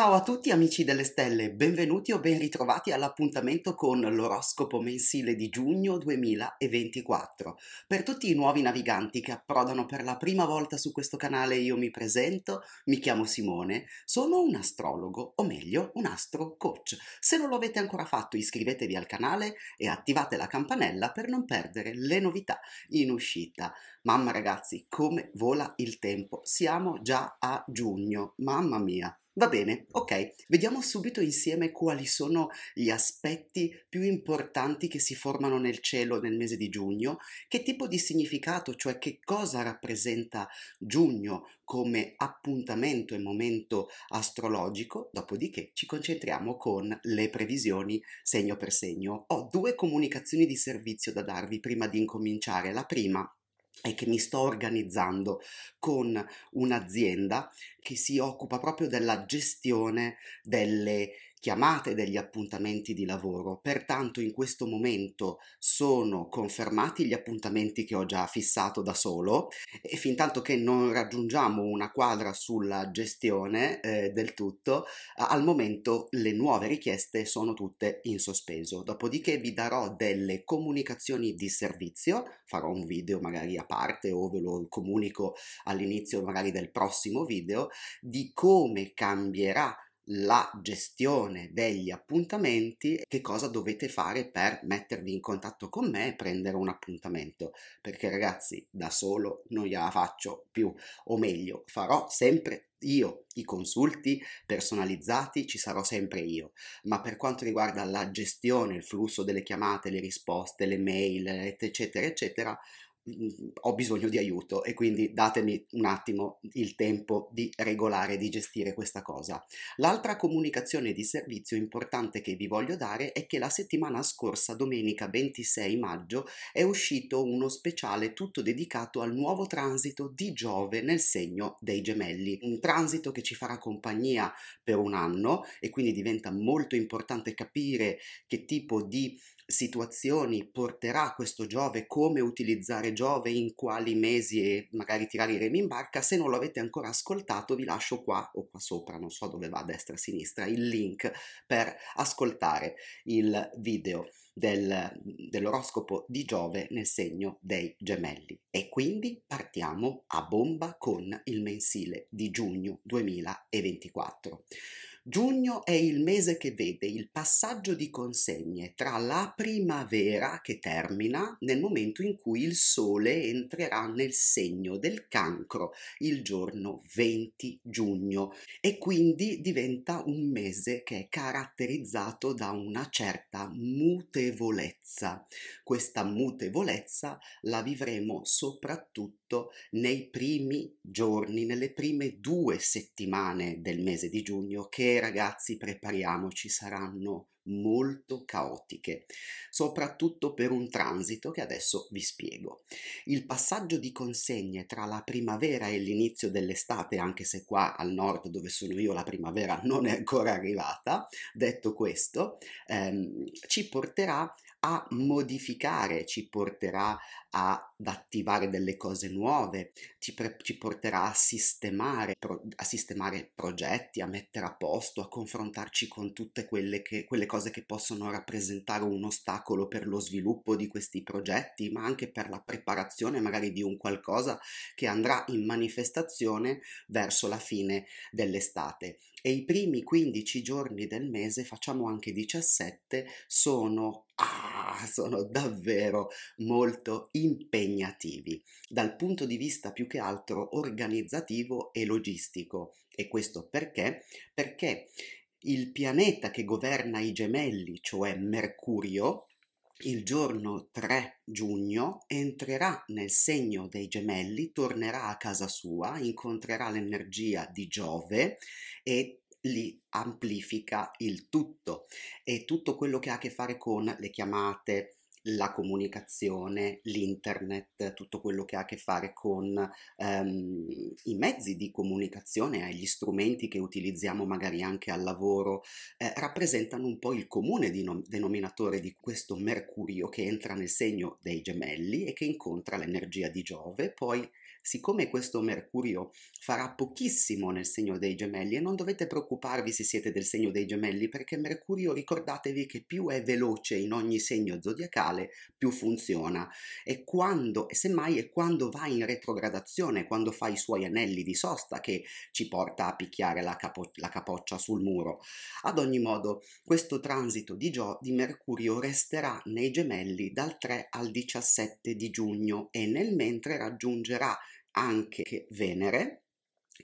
Ciao a tutti amici delle stelle, benvenuti o ben ritrovati all'appuntamento con l'oroscopo mensile di giugno 2024. Per tutti i nuovi naviganti che approdano per la prima volta su questo canale io mi presento, mi chiamo Simone, sono un astrologo, o meglio un astro coach. Se non lo avete ancora fatto iscrivetevi al canale e attivate la campanella per non perdere le novità in uscita. Mamma ragazzi, come vola il tempo, siamo già a giugno, mamma mia. Va bene, ok, vediamo subito insieme quali sono gli aspetti più importanti che si formano nel cielo nel mese di giugno, che tipo di significato, cioè che cosa rappresenta giugno come appuntamento e momento astrologico, dopodiché ci concentriamo con le previsioni segno per segno. Ho due comunicazioni di servizio da darvi prima di incominciare. La prima e che mi sto organizzando con un'azienda che si occupa proprio della gestione delle chiamate degli appuntamenti di lavoro, pertanto in questo momento sono confermati gli appuntamenti che ho già fissato da solo e fin tanto che non raggiungiamo una quadra sulla gestione eh, del tutto, al momento le nuove richieste sono tutte in sospeso. Dopodiché vi darò delle comunicazioni di servizio, farò un video magari a parte o ve lo comunico all'inizio magari del prossimo video di come cambierà la gestione degli appuntamenti, che cosa dovete fare per mettervi in contatto con me e prendere un appuntamento, perché ragazzi da solo non gliela faccio più, o meglio, farò sempre io i consulti personalizzati ci sarò sempre io, ma per quanto riguarda la gestione, il flusso delle chiamate, le risposte, le mail, eccetera, eccetera, Mhmm, ho bisogno di aiuto e quindi datemi un attimo il tempo di regolare, di gestire questa cosa. L'altra comunicazione di servizio importante che vi voglio dare è che la settimana scorsa, domenica 26 maggio, è uscito uno speciale tutto dedicato al nuovo transito di Giove nel segno dei gemelli, un transito che ci farà compagnia per un anno e quindi diventa molto importante capire che tipo di situazioni porterà questo Giove, come utilizzare Giove, in quali mesi e magari tirare i remi in barca. Se non lo avete ancora ascoltato vi lascio qua o qua sopra, non so dove va, a destra, o a sinistra, il link per ascoltare il video del, dell'oroscopo di Giove nel segno dei gemelli. E quindi partiamo a bomba con il mensile di giugno 2024. Giugno è il mese che vede il passaggio di consegne tra la primavera che termina nel momento in cui il sole entrerà nel segno del cancro il giorno 20 giugno e quindi diventa un mese che è caratterizzato da una certa mutevolezza. Questa mutevolezza la vivremo soprattutto soprattutto nei primi giorni, nelle prime due settimane del mese di giugno che ragazzi prepariamoci saranno molto caotiche, soprattutto per un transito che adesso vi spiego. Il passaggio di consegne tra la primavera e l'inizio dell'estate, anche se qua al nord dove sono io la primavera non è ancora arrivata, detto questo, ehm, ci porterà a modificare, ci porterà ad attivare delle cose nuove, ci, pre- ci porterà a sistemare, pro- a sistemare, progetti, a mettere a posto, a confrontarci con tutte quelle, che, quelle cose che possono rappresentare un ostacolo per lo sviluppo di questi progetti, ma anche per la preparazione magari di un qualcosa che andrà in manifestazione verso la fine dell'estate. E i primi 15 giorni del mese, facciamo anche 17, sono, ah, sono davvero molto impegnativi dal punto di vista più che altro organizzativo e logistico. E questo perché? Perché il pianeta che governa i gemelli, cioè Mercurio, il giorno 3 giugno entrerà nel segno dei gemelli, tornerà a casa sua, incontrerà l'energia di Giove e li amplifica il tutto e tutto quello che ha a che fare con le chiamate, la comunicazione, l'internet, tutto quello che ha a che fare con ehm, i mezzi di comunicazione e gli strumenti che utilizziamo magari anche al lavoro, eh, rappresentano un po' il comune dinom- denominatore di questo Mercurio che entra nel segno dei gemelli e che incontra l'energia di Giove, poi Siccome questo Mercurio farà pochissimo nel segno dei gemelli e non dovete preoccuparvi se siete del segno dei gemelli perché Mercurio ricordatevi che più è veloce in ogni segno zodiacale più funziona e quando semmai è quando va in retrogradazione, quando fa i suoi anelli di sosta che ci porta a picchiare la, capo- la capoccia sul muro. Ad ogni modo questo transito di, Gio- di Mercurio resterà nei gemelli dal 3 al 17 di giugno e nel mentre raggiungerà anche Venere,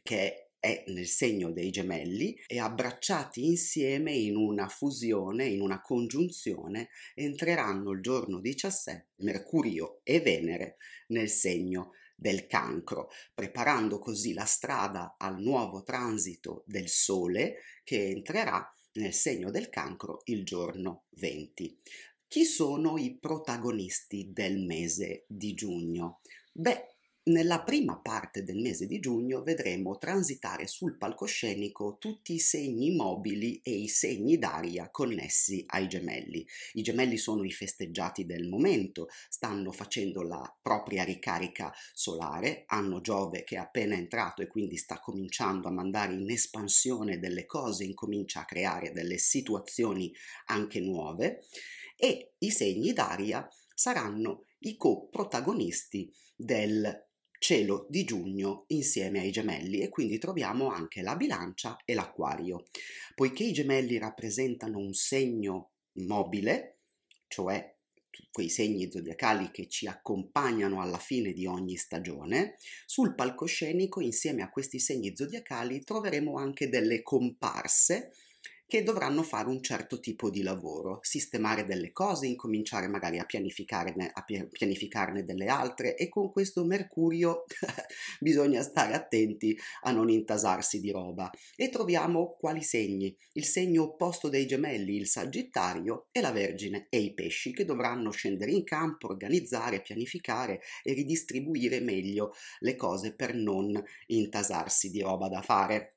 che è nel segno dei gemelli, e abbracciati insieme in una fusione, in una congiunzione, entreranno il giorno 17 Mercurio e Venere nel segno del cancro, preparando così la strada al nuovo transito del Sole che entrerà nel segno del cancro il giorno 20. Chi sono i protagonisti del mese di giugno? Beh, nella prima parte del mese di giugno vedremo transitare sul palcoscenico tutti i segni mobili e i segni d'aria connessi ai gemelli. I gemelli sono i festeggiati del momento, stanno facendo la propria ricarica solare, hanno Giove che è appena entrato e quindi sta cominciando a mandare in espansione delle cose, incomincia a creare delle situazioni anche nuove e i segni d'aria saranno i coprotagonisti del cielo di giugno insieme ai gemelli e quindi troviamo anche la bilancia e l'acquario. Poiché i gemelli rappresentano un segno mobile, cioè quei segni zodiacali che ci accompagnano alla fine di ogni stagione, sul palcoscenico insieme a questi segni zodiacali troveremo anche delle comparse che dovranno fare un certo tipo di lavoro, sistemare delle cose, incominciare magari a pianificarne, a pianificarne delle altre e con questo mercurio bisogna stare attenti a non intasarsi di roba. E troviamo quali segni? Il segno opposto dei gemelli, il Sagittario e la Vergine e i pesci che dovranno scendere in campo, organizzare, pianificare e ridistribuire meglio le cose per non intasarsi di roba da fare.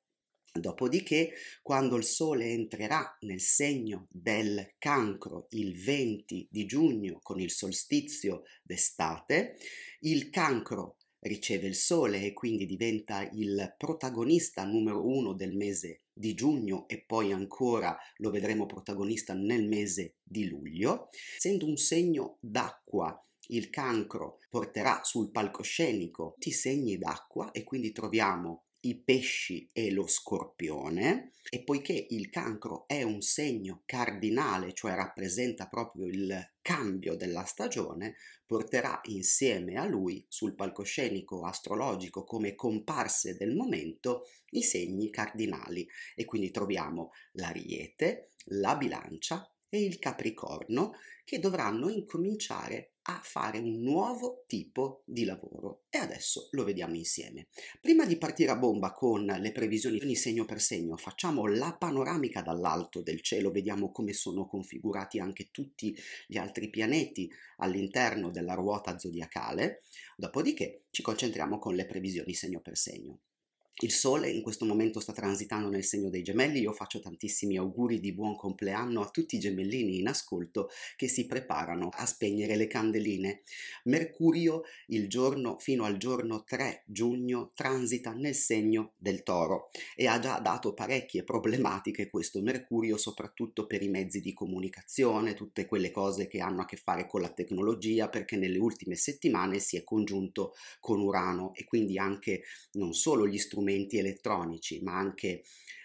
Dopodiché, quando il Sole entrerà nel segno del cancro il 20 di giugno con il solstizio d'estate, il cancro riceve il Sole e quindi diventa il protagonista numero uno del mese di giugno e poi ancora lo vedremo protagonista nel mese di luglio, essendo un segno d'acqua il cancro porterà sul palcoscenico tutti i segni d'acqua e quindi troviamo i pesci e lo scorpione e poiché il cancro è un segno cardinale, cioè rappresenta proprio il cambio della stagione, porterà insieme a lui sul palcoscenico astrologico come comparse del momento i segni cardinali e quindi troviamo l'ariete, la bilancia e il capricorno che dovranno incominciare a fare un nuovo tipo di lavoro. E adesso lo vediamo insieme. Prima di partire a bomba con le previsioni segno per segno, facciamo la panoramica dall'alto del cielo, vediamo come sono configurati anche tutti gli altri pianeti all'interno della ruota zodiacale. Dopodiché ci concentriamo con le previsioni segno per segno. Il Sole in questo momento sta transitando nel segno dei gemelli, io faccio tantissimi auguri di buon compleanno a tutti i gemellini in ascolto che si preparano a spegnere le candeline. Mercurio il giorno fino al giorno 3 giugno transita nel segno del toro e ha già dato parecchie problematiche questo Mercurio soprattutto per i mezzi di comunicazione, tutte quelle cose che hanno a che fare con la tecnologia perché nelle ultime settimane si è congiunto con Urano e quindi anche non solo gli strumenti strumenti elettronici, ma anche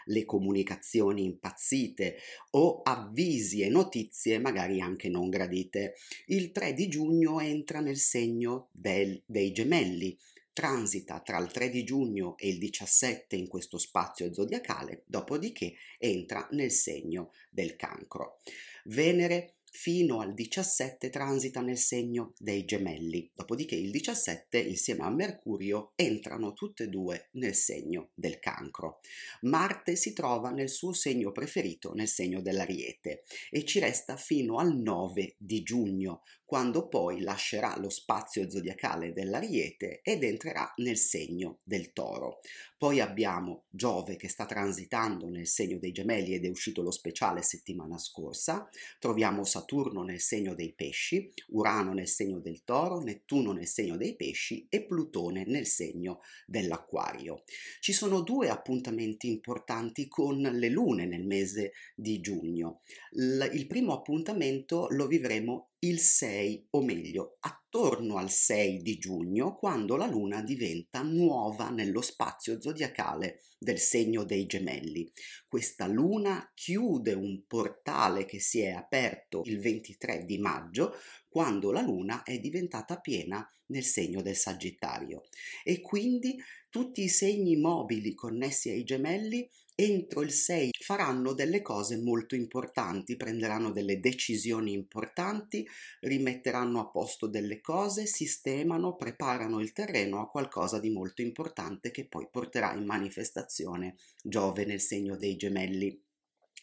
le comunicazioni impazzite o avvisi e notizie magari anche non gradite. Il 3 di giugno entra nel segno del, dei gemelli, transita tra il 3 di giugno e il 17 in questo spazio zodiacale, dopodiché entra nel segno del cancro. Venere fino al 17 transita nel segno dei gemelli, dopodiché il 17 insieme a Mercurio entrano tutte e due nel segno del cancro. Marte si trova nel suo segno preferito, nel segno dell'ariete, e ci resta fino al 9 di giugno, quando poi lascerà lo spazio zodiacale dell'Ariete ed entrerà nel segno del Toro. Poi abbiamo Giove che sta transitando nel segno dei Gemelli ed è uscito lo speciale settimana scorsa, troviamo Saturno nel segno dei Pesci, Urano nel segno del Toro, Nettuno nel segno dei Pesci e Plutone nel segno dell'Acquario. Ci sono due appuntamenti importanti con le lune nel mese di giugno. il primo appuntamento lo vivremo il 6, o meglio, attorno al 6 di giugno, quando la Luna diventa nuova nello spazio zodiacale del segno dei gemelli. Questa Luna chiude un portale che si è aperto il 23 di maggio, quando la Luna è diventata piena nel segno del Sagittario. E quindi tutti i segni mobili connessi ai gemelli entro il 6 faranno delle cose molto importanti, prenderanno delle decisioni importanti, rimetteranno a posto delle cose, sistemano, preparano il terreno a qualcosa di molto importante che poi porterà in manifestazione Giove nel segno dei gemelli.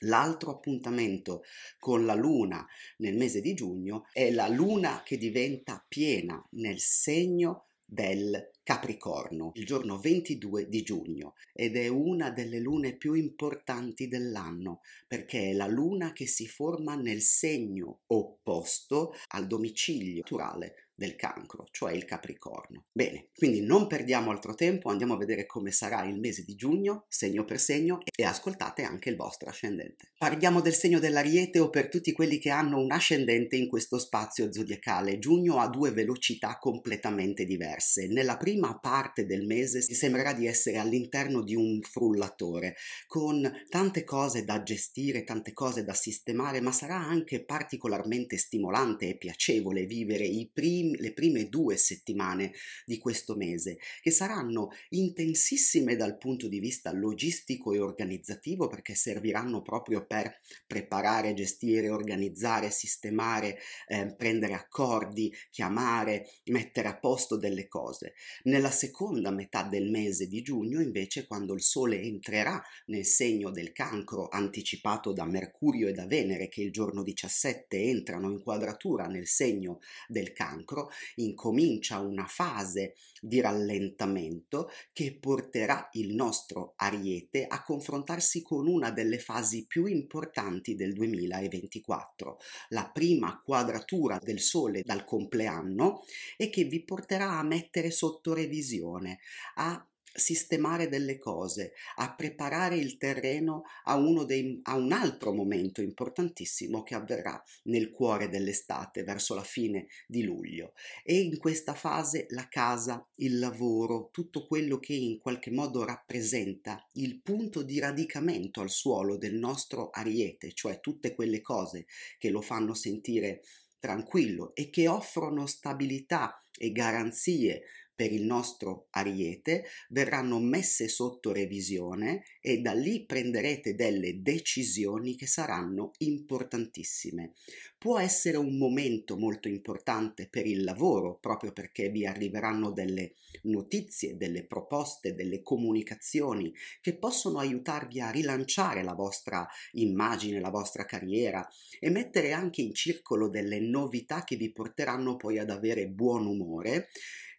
L'altro appuntamento con la luna nel mese di giugno è la luna che diventa piena nel segno del Capricorno il giorno 22 di giugno ed è una delle lune più importanti dell'anno perché è la luna che si forma nel segno opposto al domicilio naturale del cancro, cioè il capricorno. Bene, quindi non perdiamo altro tempo, andiamo a vedere come sarà il mese di giugno, segno per segno, e ascoltate anche il vostro ascendente. Parliamo del segno dell'ariete o per tutti quelli che hanno un ascendente in questo spazio zodiacale. Giugno ha due velocità completamente diverse. Nella prima parte del mese si sembrerà di essere all'interno di un frullatore, con tante cose da gestire, tante cose da sistemare, ma sarà anche particolarmente stimolante e piacevole vivere i primi prim- le prime due settimane di questo mese, che saranno intensissime dal punto di vista logistico e organizzativo perché serviranno proprio per preparare, gestire, organizzare, sistemare, eh, prendere accordi, chiamare, mettere a posto delle cose. Nella seconda metà del mese di giugno, invece, quando il Sole entrerà nel segno del cancro anticipato da Mercurio e da Venere, che il giorno 17 entrano in quadratura nel segno del cancro, cancro incomincia una fase di rallentamento che porterà il nostro ariete a confrontarsi con una delle fasi più importanti del 2024, la prima quadratura del Sole dal compleanno e che vi porterà a mettere sotto revisione, a sistemare delle cose, a preparare il terreno a, dei, a, un altro momento importantissimo che avverrà nel cuore dell'estate, verso la fine di luglio. E in questa fase la casa, il lavoro, tutto quello che in qualche modo rappresenta il punto di radicamento al suolo del nostro ariete, cioè tutte quelle cose che lo fanno sentire tranquillo e che offrono stabilità e garanzie per il nostro ariete verranno messe sotto revisione e da lì prenderete delle decisioni che saranno importantissime. Può essere un momento molto importante per il lavoro, proprio perché vi arriveranno delle notizie, delle proposte, delle comunicazioni che possono aiutarvi a rilanciare la vostra immagine, la vostra carriera e mettere anche in circolo delle novità che vi porteranno poi ad avere buon umore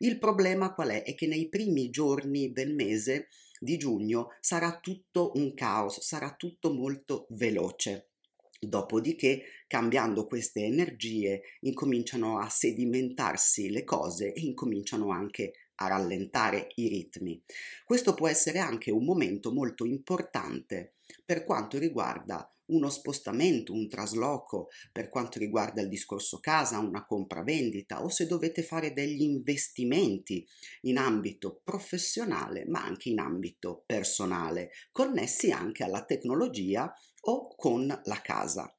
il problema qual è? È che nei primi giorni del mese di giugno sarà tutto un caos, sarà tutto molto veloce. Dopodiché, cambiando queste energie, incominciano a sedimentarsi le cose e incominciano anche a rallentare i ritmi. Questo può essere anche un momento molto importante per quanto riguarda uno spostamento, un trasloco per quanto riguarda il discorso casa, una compravendita o se dovete fare degli investimenti in ambito professionale ma anche in ambito personale, connessi anche alla tecnologia o con la casa.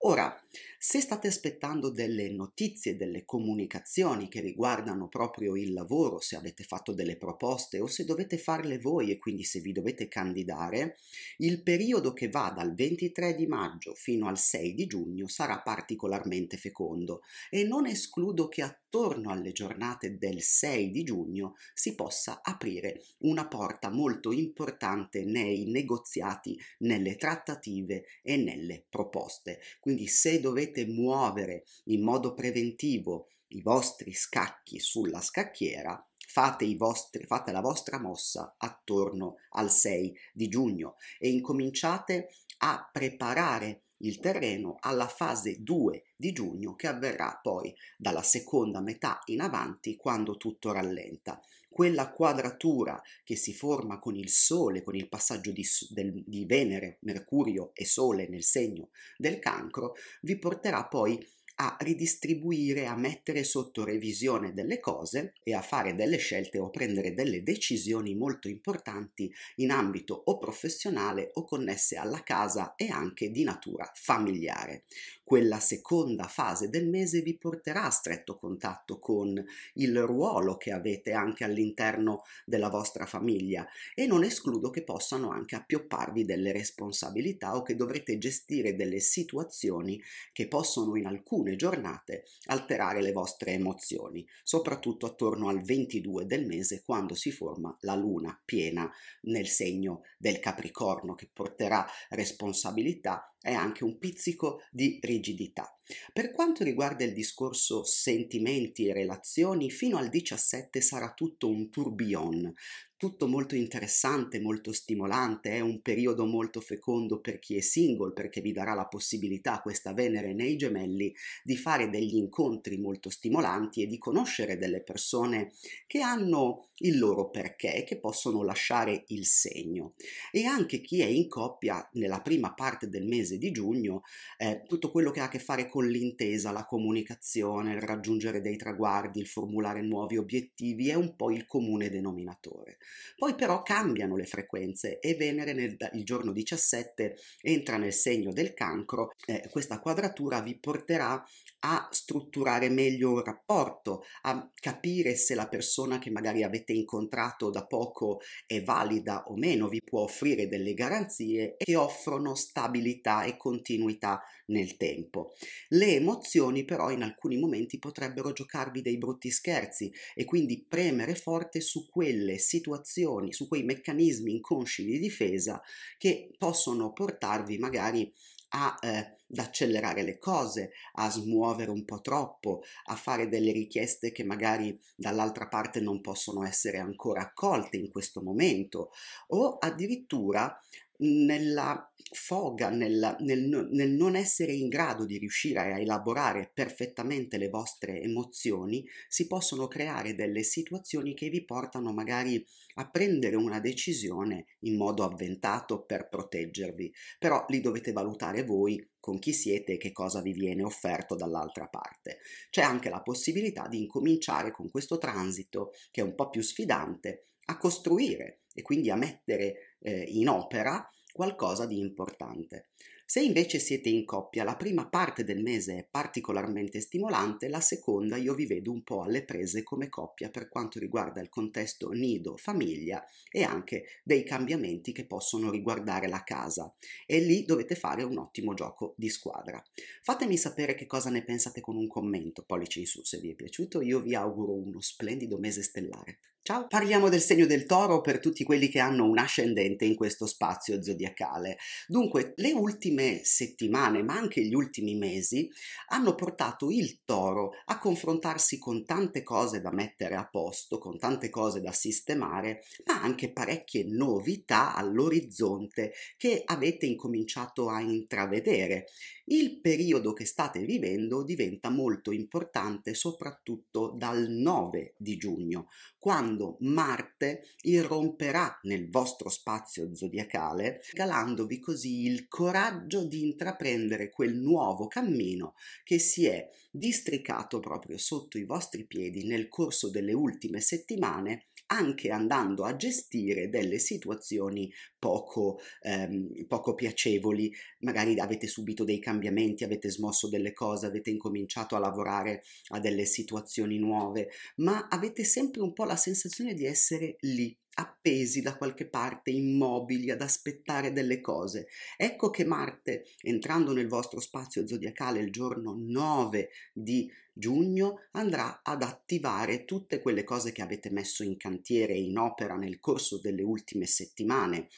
Ora, se state aspettando delle notizie, delle comunicazioni che riguardano proprio il lavoro, se avete fatto delle proposte o se dovete farle voi e quindi se vi dovete candidare, il periodo che va dal 23 di maggio fino al 6 di giugno sarà particolarmente fecondo e non escludo che attorno alle giornate del 6 di giugno si possa aprire una porta molto importante nei negoziati, nelle trattative e nelle proposte. Quindi se dovete saprete muovere in modo preventivo i vostri scacchi sulla scacchiera, fate, vostri, fate la vostra mossa attorno al 6 di giugno e incominciate a preparare il terreno alla fase 2 di giugno che avverrà poi dalla seconda metà in avanti quando tutto rallenta quella quadratura che si forma con il Sole, con il passaggio di, del, di Venere, Mercurio e Sole nel segno del cancro, vi porterà poi a a ridistribuire, a mettere sotto revisione delle cose e a fare delle scelte o prendere delle decisioni molto importanti in ambito o professionale o connesse alla casa e anche di natura familiare. Quella seconda fase del mese vi porterà a stretto contatto con il ruolo che avete anche all'interno della vostra famiglia e non escludo che possano anche appiopparvi delle responsabilità o che dovrete gestire delle situazioni che possono in alcuni alcune giornate alterare le vostre emozioni, soprattutto attorno al 22 del mese quando si forma la luna piena nel segno del Capricorno che porterà responsabilità e anche un pizzico di rigidità. Per quanto riguarda il discorso sentimenti e relazioni, fino al 17 sarà tutto un tourbillon, tutto molto interessante, molto stimolante, è un periodo molto fecondo per chi è single perché vi darà la possibilità questa Venere nei gemelli di fare degli incontri molto stimolanti e di conoscere delle persone che hanno il loro perché che possono lasciare il segno e anche chi è in coppia nella prima parte del mese di giugno eh, tutto quello che ha a che fare con l'intesa, la comunicazione, il raggiungere dei traguardi, il formulare nuovi obiettivi è un po' il comune denominatore. Poi però cambiano le frequenze e Venere nel, il giorno 17 entra nel segno del cancro, eh, questa quadratura vi porterà a strutturare meglio un rapporto, a capire se la persona che magari avete incontrato da poco è valida o meno, vi può offrire delle garanzie che offrono stabilità e continuità nel tempo. Le emozioni però in alcuni momenti potrebbero giocarvi dei brutti scherzi e quindi premere forte su quelle situazioni, su quei meccanismi inconsci di difesa che possono portarvi magari a, eh, ad accelerare le cose, a smuovere un po' troppo, a fare delle richieste che magari dall'altra parte non possono essere ancora accolte in questo momento o addirittura nella foga, nel, nel, nel, non essere in grado di riuscire a elaborare perfettamente le vostre emozioni, si possono creare delle situazioni che vi portano magari a prendere una decisione in modo avventato per proteggervi, però li dovete valutare voi con chi siete e che cosa vi viene offerto dall'altra parte. C'è anche la possibilità di incominciare con questo transito, che è un po' più sfidante, a costruire e quindi a mettere eh, in opera qualcosa di importante. Se invece siete in coppia, la prima parte del mese è particolarmente stimolante, la seconda io vi vedo un po' alle prese come coppia per quanto riguarda il contesto nido, famiglia e anche dei cambiamenti che possono riguardare la casa. E lì dovete fare un ottimo gioco di squadra. Fatemi sapere che cosa ne pensate con un commento, pollice in su se vi è piaciuto, io vi auguro uno splendido mese stellare. Ciao, parliamo del segno del toro per tutti quelli che hanno un ascendente in questo spazio zodiacale. Dunque, le ultime settimane, ma anche gli ultimi mesi, hanno portato il toro a confrontarsi con tante cose da mettere a posto, con tante cose da sistemare, ma anche parecchie novità all'orizzonte che avete incominciato a intravedere. Il periodo che state vivendo diventa molto importante soprattutto dal 9 di giugno, quando Marte irromperà nel vostro spazio zodiacale, regalandovi così il coraggio di intraprendere quel nuovo cammino che si è districato proprio sotto i vostri piedi nel corso delle ultime settimane anche andando a gestire delle situazioni poco, ehm, poco piacevoli. Magari avete subito dei cambiamenti, avete smosso delle cose, avete incominciato a lavorare a delle situazioni nuove, ma avete sempre un po' la sensazione di essere lì appesi da qualche parte, immobili, ad aspettare delle cose. Ecco che Marte, entrando nel vostro spazio zodiacale il giorno 9 di giugno, andrà ad attivare tutte quelle cose che avete messo in cantiere e in opera nel corso delle ultime settimane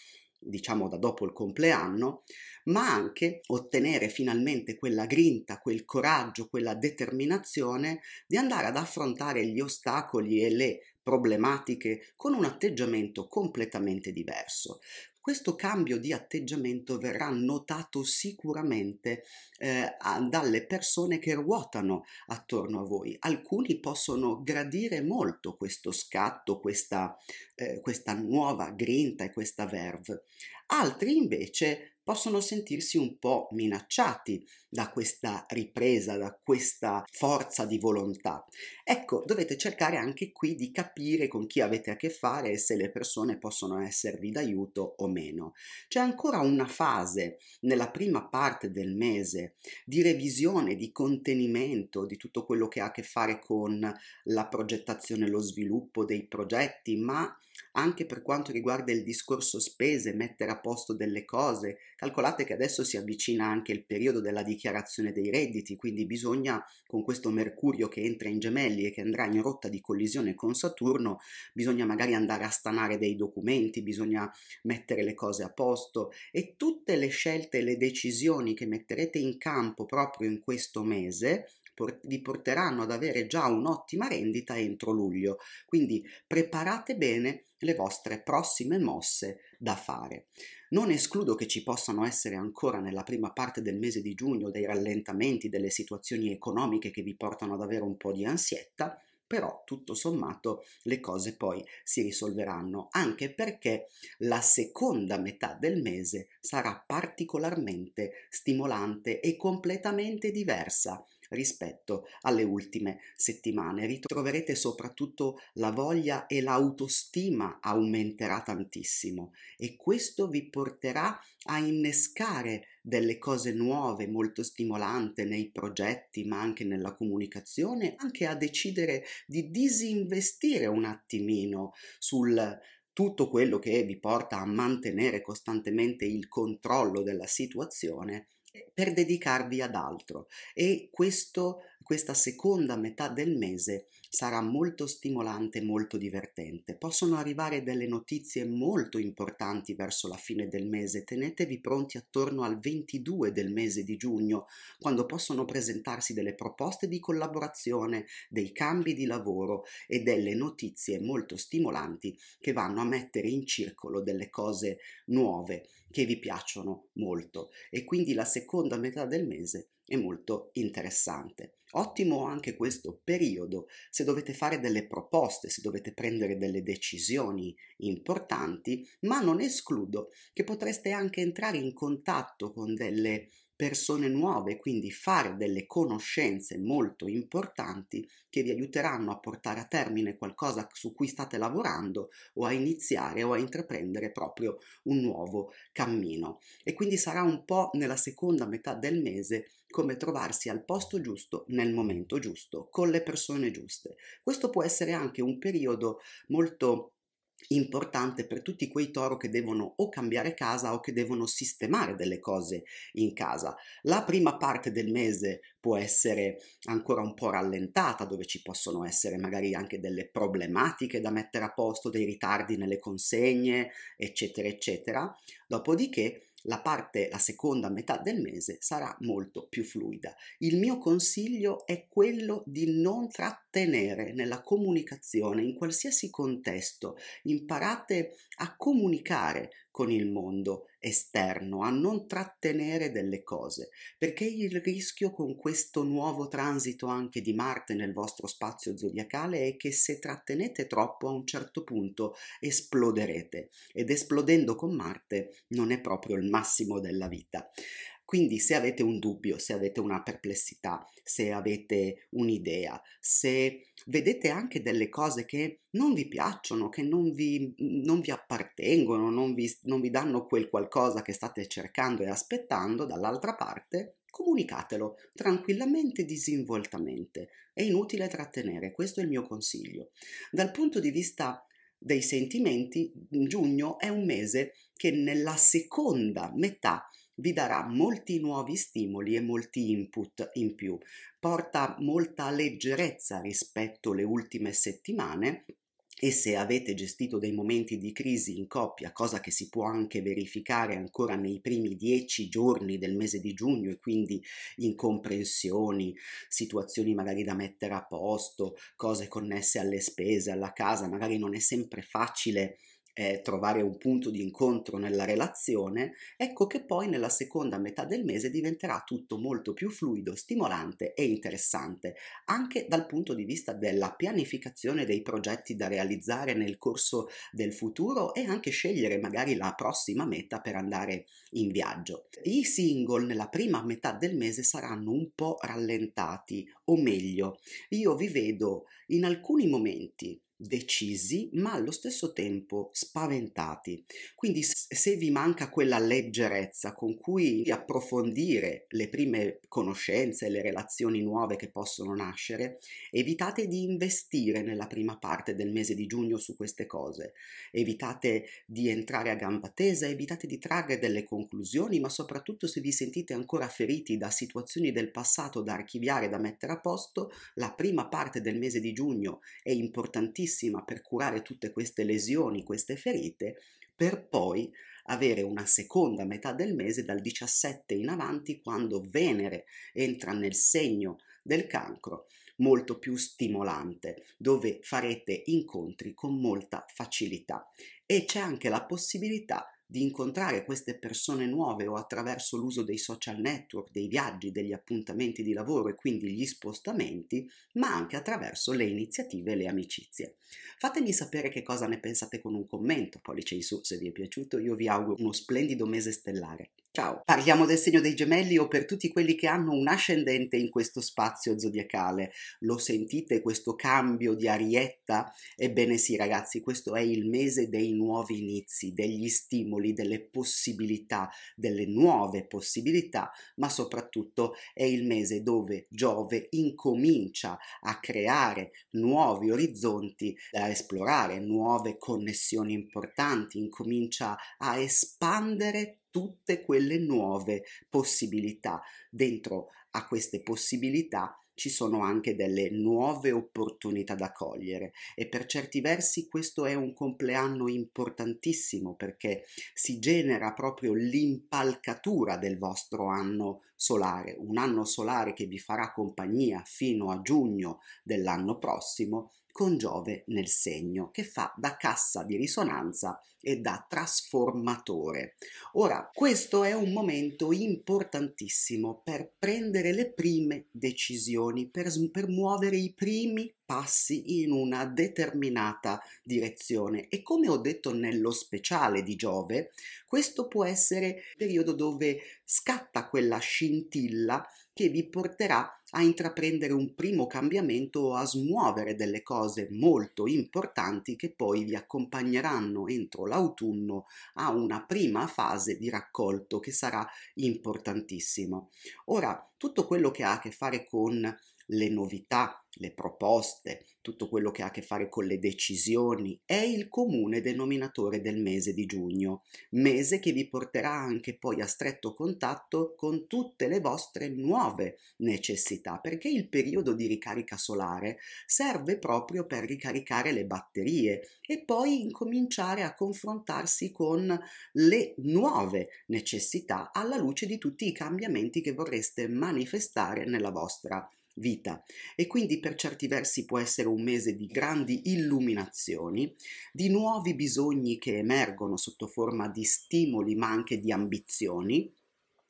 diciamo da dopo il compleanno, ma anche ottenere finalmente quella grinta, quel coraggio, quella determinazione di andare ad affrontare gli ostacoli e le problematiche con un atteggiamento completamente diverso. Questo cambio di atteggiamento verrà notato sicuramente eh, dalle persone che ruotano attorno a voi. Alcuni possono gradire molto questo scatto, questa, eh, questa nuova grinta e questa verve, altri invece possono sentirsi un po' minacciati da questa ripresa, da questa forza di volontà. Ecco, dovete cercare anche qui di capire con chi avete a che fare e se le persone possono esservi d'aiuto o meno. C'è ancora una fase nella prima parte del mese di revisione, di contenimento di tutto quello che ha a che fare con la progettazione lo sviluppo dei progetti, ma anche per quanto riguarda il discorso spese, mettere a posto delle cose. Calcolate che adesso si avvicina anche il periodo della dichiarazione dei redditi, quindi bisogna, con questo Mercurio che entra in gemelli e che andrà in rotta di collisione con Saturno, bisogna magari andare a stanare dei documenti, bisogna mettere le cose a posto e tutte le scelte e le decisioni che metterete in campo proprio in questo mese vi porteranno ad avere già un'ottima rendita entro luglio. Quindi preparate bene le vostre prossime mosse da fare. Non escludo che ci possano essere ancora nella prima parte del mese di giugno dei rallentamenti, delle situazioni economiche che vi portano ad avere un po' di ansietta, però tutto sommato le cose poi si risolveranno, anche perché la seconda metà del mese sarà particolarmente stimolante e completamente diversa rispetto alle ultime settimane. Ritroverete soprattutto la voglia e l'autostima aumenterà tantissimo e questo vi porterà a innescare delle cose nuove, molto stimolante nei progetti, ma anche nella comunicazione, anche a decidere di disinvestire un attimino sul tutto quello che vi porta a mantenere costantemente il controllo della situazione eh, per dedicarvi ad altro e questo, questa seconda metà del mese Sarà molto stimolante e molto divertente. Possono arrivare delle notizie molto importanti verso la fine del mese. Tenetevi pronti attorno al 22 del mese di giugno, quando possono presentarsi delle proposte di collaborazione, dei cambi di lavoro e delle notizie molto stimolanti che vanno a mettere in circolo delle cose nuove che vi piacciono molto. E quindi la seconda metà del mese è molto interessante. Ottimo anche questo periodo se dovete fare delle proposte, se dovete prendere delle decisioni importanti, ma non escludo che potreste anche entrare in contatto con delle persone nuove, quindi fare delle conoscenze molto importanti che vi aiuteranno a portare a termine qualcosa su cui state lavorando o a iniziare o a intraprendere proprio un nuovo cammino. E quindi sarà un po' nella seconda metà del mese come trovarsi al posto giusto, nel momento giusto, con le persone giuste. Questo può essere anche un periodo molto importante per tutti quei toro che devono o cambiare casa o che devono sistemare delle cose in casa. La prima parte del mese può essere ancora un po' rallentata, dove ci possono essere magari anche delle problematiche da mettere a posto, dei ritardi nelle consegne, eccetera, eccetera. Dopodiché la parte, la seconda metà del mese sarà molto più fluida. Il mio consiglio è quello di non trattare tenere nella comunicazione in qualsiasi contesto, imparate a comunicare con il mondo esterno, a non trattenere delle cose, perché il rischio con questo nuovo transito anche di Marte nel vostro spazio zodiacale è che se trattenete troppo a un certo punto esploderete ed esplodendo con Marte non è proprio il massimo della vita. Quindi se avete un dubbio, se avete una perplessità, se avete un'idea, se vedete anche delle cose che non vi piacciono, che non vi, non vi appartengono, non vi, non vi danno quel qualcosa che state cercando e aspettando dall'altra parte, comunicatelo tranquillamente e disinvoltamente. È inutile trattenere, questo è il mio consiglio. Dal punto di vista dei sentimenti, giugno è un mese che nella seconda metà vi darà molti nuovi stimoli e molti input in più. Porta molta leggerezza rispetto alle ultime settimane e se avete gestito dei momenti di crisi in coppia, cosa che si può anche verificare ancora nei primi dieci giorni del mese di giugno e quindi incomprensioni, situazioni magari da mettere a posto, cose connesse alle spese, alla casa, magari non è sempre facile eh, trovare un punto di incontro nella relazione, ecco che poi nella seconda metà del mese diventerà tutto molto più fluido, stimolante e interessante, anche dal punto di vista della pianificazione dei progetti da realizzare nel corso del futuro e anche scegliere magari la prossima meta per andare in viaggio. I single nella prima metà del mese saranno un po' rallentati, o meglio, io vi vedo in alcuni momenti decisi ma allo stesso tempo spaventati. Quindi se vi manca quella leggerezza con cui approfondire le prime conoscenze, le relazioni nuove che possono nascere, evitate di investire nella prima parte del mese di giugno su queste cose, evitate di entrare a gamba tesa, evitate di trarre delle conclusioni, ma soprattutto se vi sentite ancora feriti da situazioni del passato da archiviare, da mettere a posto, la prima parte del mese di giugno è importantissima fortissima per curare tutte queste lesioni, queste ferite, per poi avere una seconda metà del mese dal 17 in avanti quando Venere entra nel segno del cancro molto più stimolante, dove farete incontri con molta facilità e c'è anche la possibilità di di incontrare queste persone nuove o attraverso l'uso dei social network, dei viaggi, degli appuntamenti di lavoro e quindi gli spostamenti, ma anche attraverso le iniziative e le amicizie. Fatemi sapere che cosa ne pensate con un commento, pollice in su se vi è piaciuto, io vi auguro uno splendido mese stellare. Ciao! Parliamo del segno dei gemelli o per tutti quelli che hanno un ascendente in questo spazio zodiacale. Lo sentite questo cambio di arietta? Ebbene sì ragazzi, questo è il mese dei nuovi inizi, degli stimoli, delle possibilità, delle nuove possibilità, ma soprattutto è il mese dove Giove incomincia a creare nuovi orizzonti da esplorare, nuove connessioni importanti, incomincia a espandere tutte quelle nuove possibilità. Dentro a queste possibilità ci sono anche delle nuove opportunità da cogliere e per certi versi questo è un compleanno importantissimo perché si genera proprio l'impalcatura del vostro anno solare, un anno solare che vi farà compagnia fino a giugno dell'anno prossimo con Giove nel segno, che fa da cassa di risonanza e da trasformatore. Ora, questo è un momento importantissimo per prendere le prime decisioni, per, per muovere i primi passi in una determinata direzione e come ho detto nello speciale di Giove, questo può essere il periodo dove scatta quella scintilla che vi porterà a a intraprendere un primo cambiamento a smuovere delle cose molto importanti che poi vi accompagneranno entro l'autunno a una prima fase di raccolto che sarà importantissimo. Ora, tutto quello che ha a che fare con le novità, le proposte, tutto quello che ha a che fare con le decisioni, è il comune denominatore del mese di giugno, mese che vi porterà anche poi a stretto contatto con tutte le vostre nuove necessità, perché il periodo di ricarica solare serve proprio per ricaricare le batterie e poi incominciare a confrontarsi con le nuove necessità alla luce di tutti i cambiamenti che vorreste manifestare nella vostra vita e quindi per certi versi può essere un mese di grandi illuminazioni, di nuovi bisogni che emergono sotto forma di stimoli ma anche di ambizioni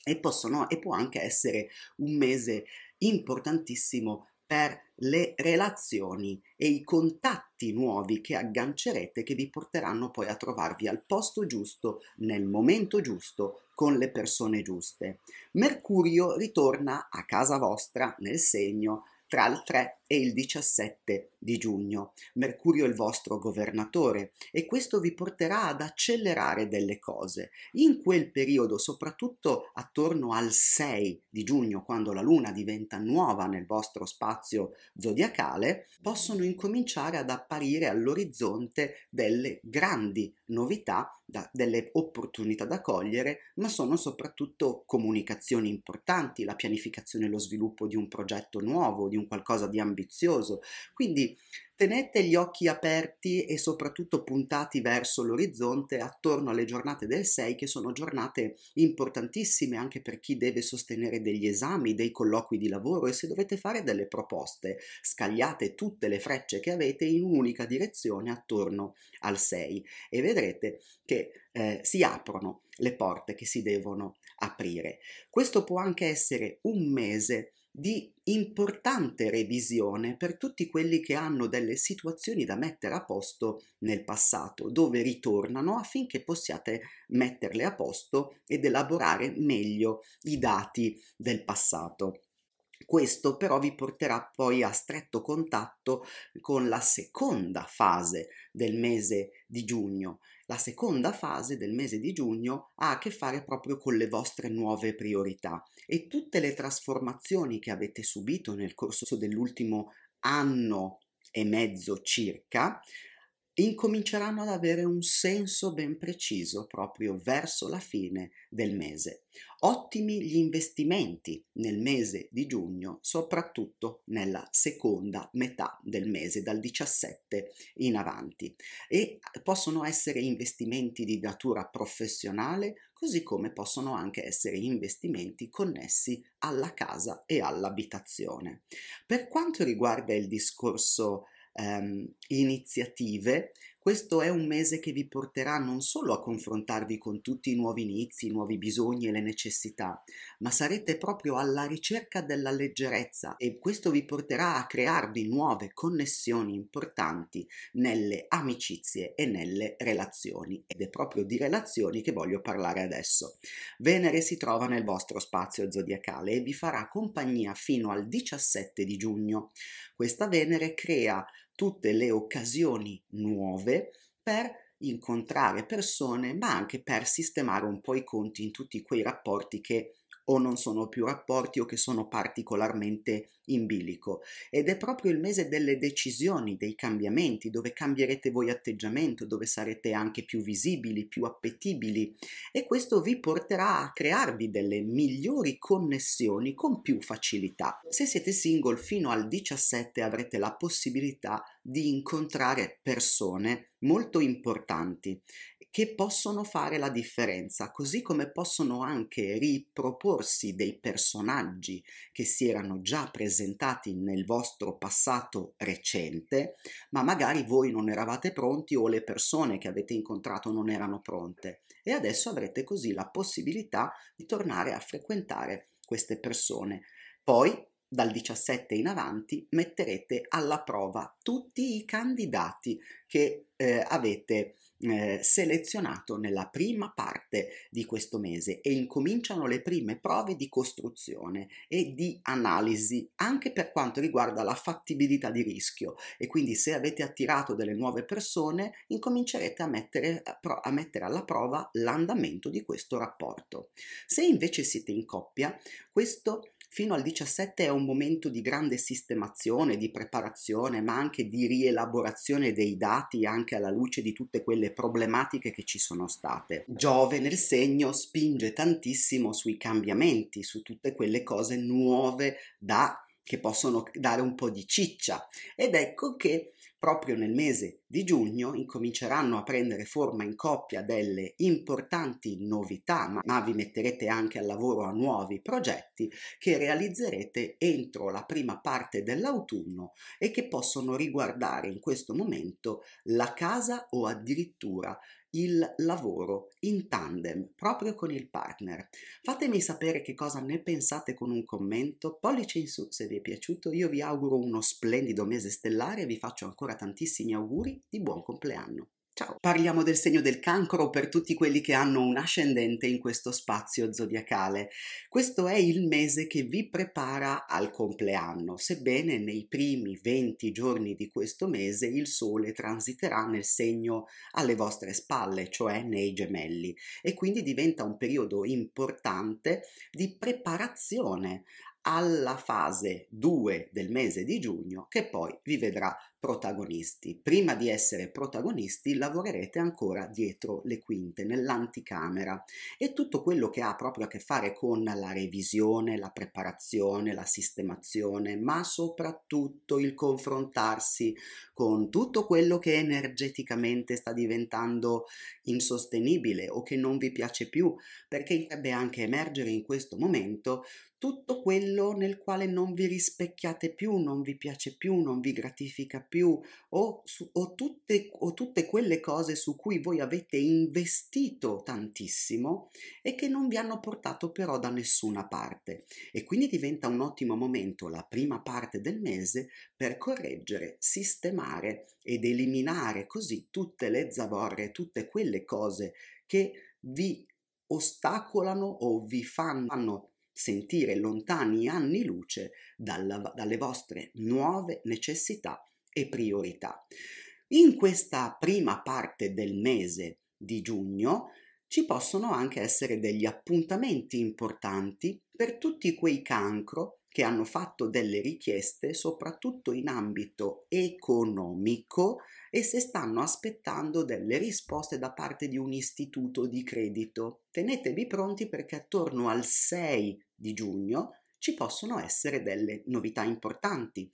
e, possono, e può anche essere un mese importantissimo per le relazioni e i contatti nuovi che aggancerete che vi porteranno poi a trovarvi al posto giusto, nel momento giusto, con le persone giuste. Mercurio ritorna a casa vostra nel segno tra il 3 e il 17 di giugno. Mercurio è il vostro governatore e questo vi porterà ad accelerare delle cose. In quel periodo, soprattutto attorno al 6 di giugno, quando la Luna diventa nuova nel vostro spazio zodiacale, possono incominciare ad apparire all'orizzonte delle grandi novità, da, delle opportunità da cogliere, ma sono soprattutto comunicazioni importanti, la pianificazione e lo sviluppo di un progetto nuovo, di un qualcosa di ambizioso ambizioso. Quindi tenete gli occhi aperti e soprattutto puntati verso l'orizzonte attorno alle giornate del 6 che sono giornate importantissime anche per chi deve sostenere degli esami, dei colloqui di lavoro e se dovete fare delle proposte scagliate tutte le frecce che avete in un'unica direzione attorno al 6 e vedrete che eh, si aprono le porte che si devono aprire. Questo può anche essere un mese di importante revisione per tutti quelli che hanno delle situazioni da mettere a posto nel passato, dove ritornano affinché possiate metterle a posto ed elaborare meglio i dati del passato. Questo però vi porterà poi a stretto contatto con la seconda fase del mese di giugno la seconda fase del mese di giugno ha a che fare proprio con le vostre nuove priorità e tutte le trasformazioni che avete subito nel corso dell'ultimo anno e mezzo circa e incominceranno ad avere un senso ben preciso proprio verso la fine del mese. Ottimi gli investimenti nel mese di giugno, soprattutto nella seconda metà del mese, dal 17 in avanti. E possono essere investimenti di natura professionale, così come possono anche essere investimenti connessi alla casa e all'abitazione. Per quanto riguarda il discorso ehm, iniziative questo è un mese che vi porterà non solo a confrontarvi con tutti i nuovi inizi, i nuovi bisogni e le necessità, ma sarete proprio alla ricerca della leggerezza e questo vi porterà a crearvi nuove connessioni importanti nelle amicizie e nelle relazioni. Ed è proprio di relazioni che voglio parlare adesso. Venere si trova nel vostro spazio zodiacale e vi farà compagnia fino al 17 di giugno. Questa Venere crea tutte le occasioni nuove per incontrare persone, ma anche per sistemare un po' i conti in tutti quei rapporti che o non sono più rapporti o che sono particolarmente in bilico. Ed è proprio il mese delle decisioni, dei cambiamenti, dove cambierete voi atteggiamento, dove sarete anche più visibili, più appetibili e questo vi porterà a crearvi delle migliori connessioni con più facilità. Se siete single fino al 17 avrete la possibilità di incontrare persone molto importanti che possono fare la differenza, così come possono anche riproporsi dei personaggi che si erano già presentati nel vostro passato recente, ma magari voi non eravate pronti o le persone che avete incontrato non erano pronte e adesso avrete così la possibilità di tornare a frequentare queste persone. Poi dal 17 in avanti metterete alla prova tutti i candidati che eh, avete eh, selezionato nella prima parte di questo mese e incominciano le prime prove di costruzione e di analisi anche per quanto riguarda la fattibilità di rischio e quindi se avete attirato delle nuove persone incomincerete a mettere, a mettere alla prova l'andamento di questo rapporto. Se invece siete in coppia, questo Fino al 17 è un momento di grande sistemazione, di preparazione, ma anche di rielaborazione dei dati anche alla luce di tutte quelle problematiche che ci sono state. Giove nel segno spinge tantissimo sui cambiamenti, su tutte quelle cose nuove da che possono dare un po' di ciccia ed ecco che proprio nel mese di giugno incominceranno a prendere forma in coppia delle importanti novità, ma, ma vi metterete anche al lavoro a nuovi progetti che realizzerete entro la prima parte dell'autunno e che possono riguardare in questo momento la casa o addirittura il lavoro in tandem proprio con il partner. Fatemi sapere che cosa ne pensate con un commento, pollice in su se vi è piaciuto, io vi auguro uno splendido mese stellare e vi faccio ancora tantissimi auguri di buon compleanno. Ciao! Parliamo del segno del cancro per tutti quelli che hanno un ascendente in questo spazio zodiacale. Questo è il mese che vi prepara al compleanno, sebbene nei primi 20 giorni di questo mese il sole transiterà nel segno alle vostre spalle, cioè nei gemelli, e quindi diventa un periodo importante di preparazione alla fase 2 del mese di giugno che poi vi vedrà protagonisti. Prima di essere protagonisti lavorerete ancora dietro le quinte, nell'anticamera e tutto quello che ha proprio a che fare con la revisione, la preparazione, la sistemazione, ma soprattutto il confrontarsi con tutto quello che energeticamente sta diventando insostenibile o che non vi piace più, perché potrebbe anche emergere in questo momento tutto quello nel quale non vi rispecchiate più, non vi piace più, non vi gratifica più, o, su, o, tutte, o tutte quelle cose su cui voi avete investito tantissimo e che non vi hanno portato però da nessuna parte. E quindi diventa un ottimo momento, la prima parte del mese, per correggere, sistemare ed eliminare così tutte le zavorre, tutte quelle cose che vi ostacolano o vi fanno sentire lontani anni luce dalla, dalle vostre nuove necessità e priorità. In questa prima parte del mese di giugno ci possono anche essere degli appuntamenti importanti per tutti quei cancro che hanno fatto delle richieste soprattutto in ambito economico e se stanno aspettando delle risposte da parte di un istituto di credito. Tenetevi pronti perché attorno al 6 di giugno ci possono essere delle novità importanti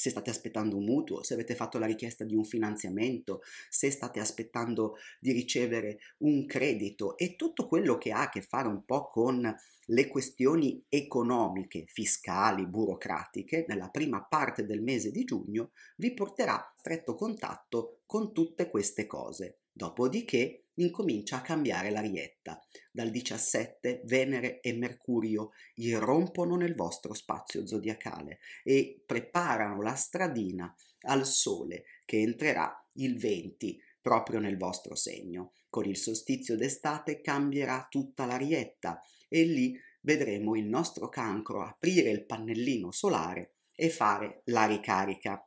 se state aspettando un mutuo, se avete fatto la richiesta di un finanziamento, se state aspettando di ricevere un credito e tutto quello che ha a che fare un po' con le questioni economiche, fiscali, burocratiche, nella prima parte del mese di giugno vi porterà a stretto contatto con tutte queste cose. Dopodiché incomincia a cambiare l'arietta. Dal 17 Venere e Mercurio irrompono nel vostro spazio zodiacale e preparano la stradina al Sole che entrerà il 20 proprio nel vostro segno. Con il solstizio d'estate cambierà tutta l'arietta e lì vedremo il nostro cancro aprire il pannellino solare e fare la ricarica.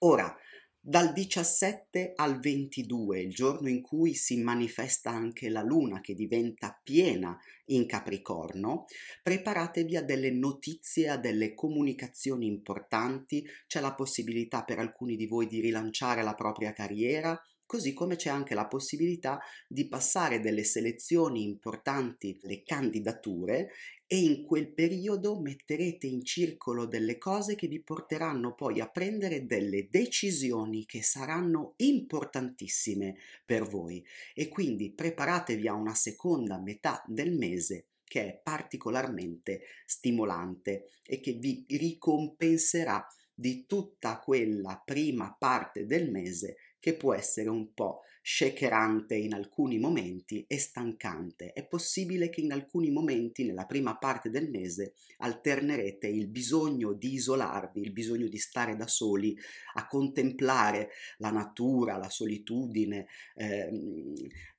Ora, dal 17 al 22, il giorno in cui si manifesta anche la luna che diventa piena in Capricorno, preparatevi a delle notizie, a delle comunicazioni importanti, c'è la possibilità per alcuni di voi di rilanciare la propria carriera, così come c'è anche la possibilità di passare delle selezioni importanti, le candidature, e in quel periodo metterete in circolo delle cose che vi porteranno poi a prendere delle decisioni che saranno importantissime per voi e quindi preparatevi a una seconda metà del mese che è particolarmente stimolante e che vi ricompenserà di tutta quella prima parte del mese che può essere un po' shakerante in alcuni momenti e stancante. È possibile che in alcuni momenti, nella prima parte del mese, alternerete il bisogno di isolarvi, il bisogno di stare da soli a contemplare la natura, la solitudine, ehm,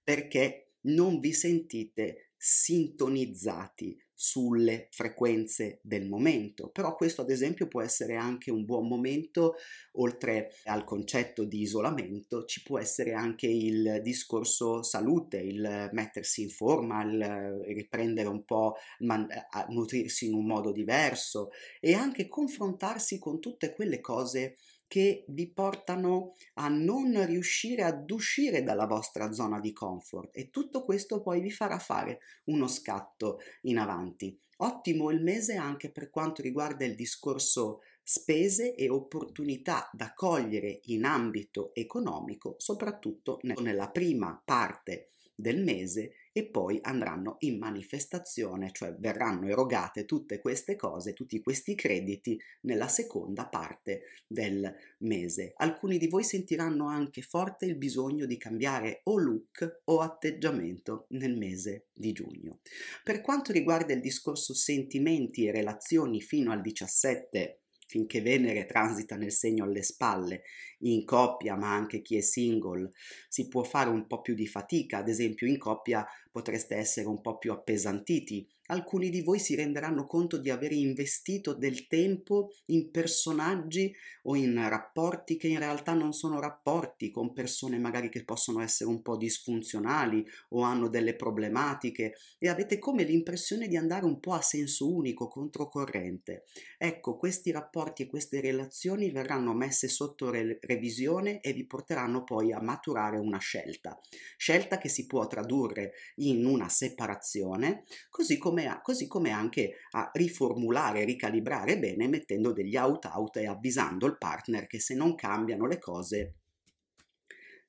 perché non vi sentite sintonizzati sulle frequenze del momento. Però questo ad esempio può essere anche un buon momento, oltre al concetto di isolamento, ci può essere anche il discorso salute, il mettersi in forma, il riprendere un po', man- nutrirsi in un modo diverso e anche confrontarsi con tutte quelle cose che vi portano a non riuscire ad uscire dalla vostra zona di comfort e tutto questo poi vi farà fare uno scatto in avanti. Ottimo il mese anche per quanto riguarda il discorso spese e opportunità da cogliere in ambito economico, soprattutto nella prima parte del mese e poi andranno in manifestazione, cioè verranno erogate tutte queste cose, tutti questi crediti nella seconda parte del mese. Alcuni di voi sentiranno anche forte il bisogno di cambiare o look o atteggiamento nel mese di giugno. Per quanto riguarda il discorso sentimenti e relazioni fino al 17 finché Venere transita nel segno alle spalle, in coppia, ma anche chi è single, si può fare un po' più di fatica, ad esempio in coppia potreste essere un po' più appesantiti alcuni di voi si renderanno conto di aver investito del tempo in personaggi o in rapporti che in realtà non sono rapporti con persone magari che possono essere un po' disfunzionali o hanno delle problematiche e avete come l'impressione di andare un po' a senso unico, controcorrente. Ecco, questi rapporti e queste relazioni verranno messe sotto re- revisione e vi porteranno poi a maturare una scelta, scelta che si può tradurre in una separazione, così come come a, così come anche a riformulare, ricalibrare bene mettendo degli out-out e avvisando il partner che se non cambiano le cose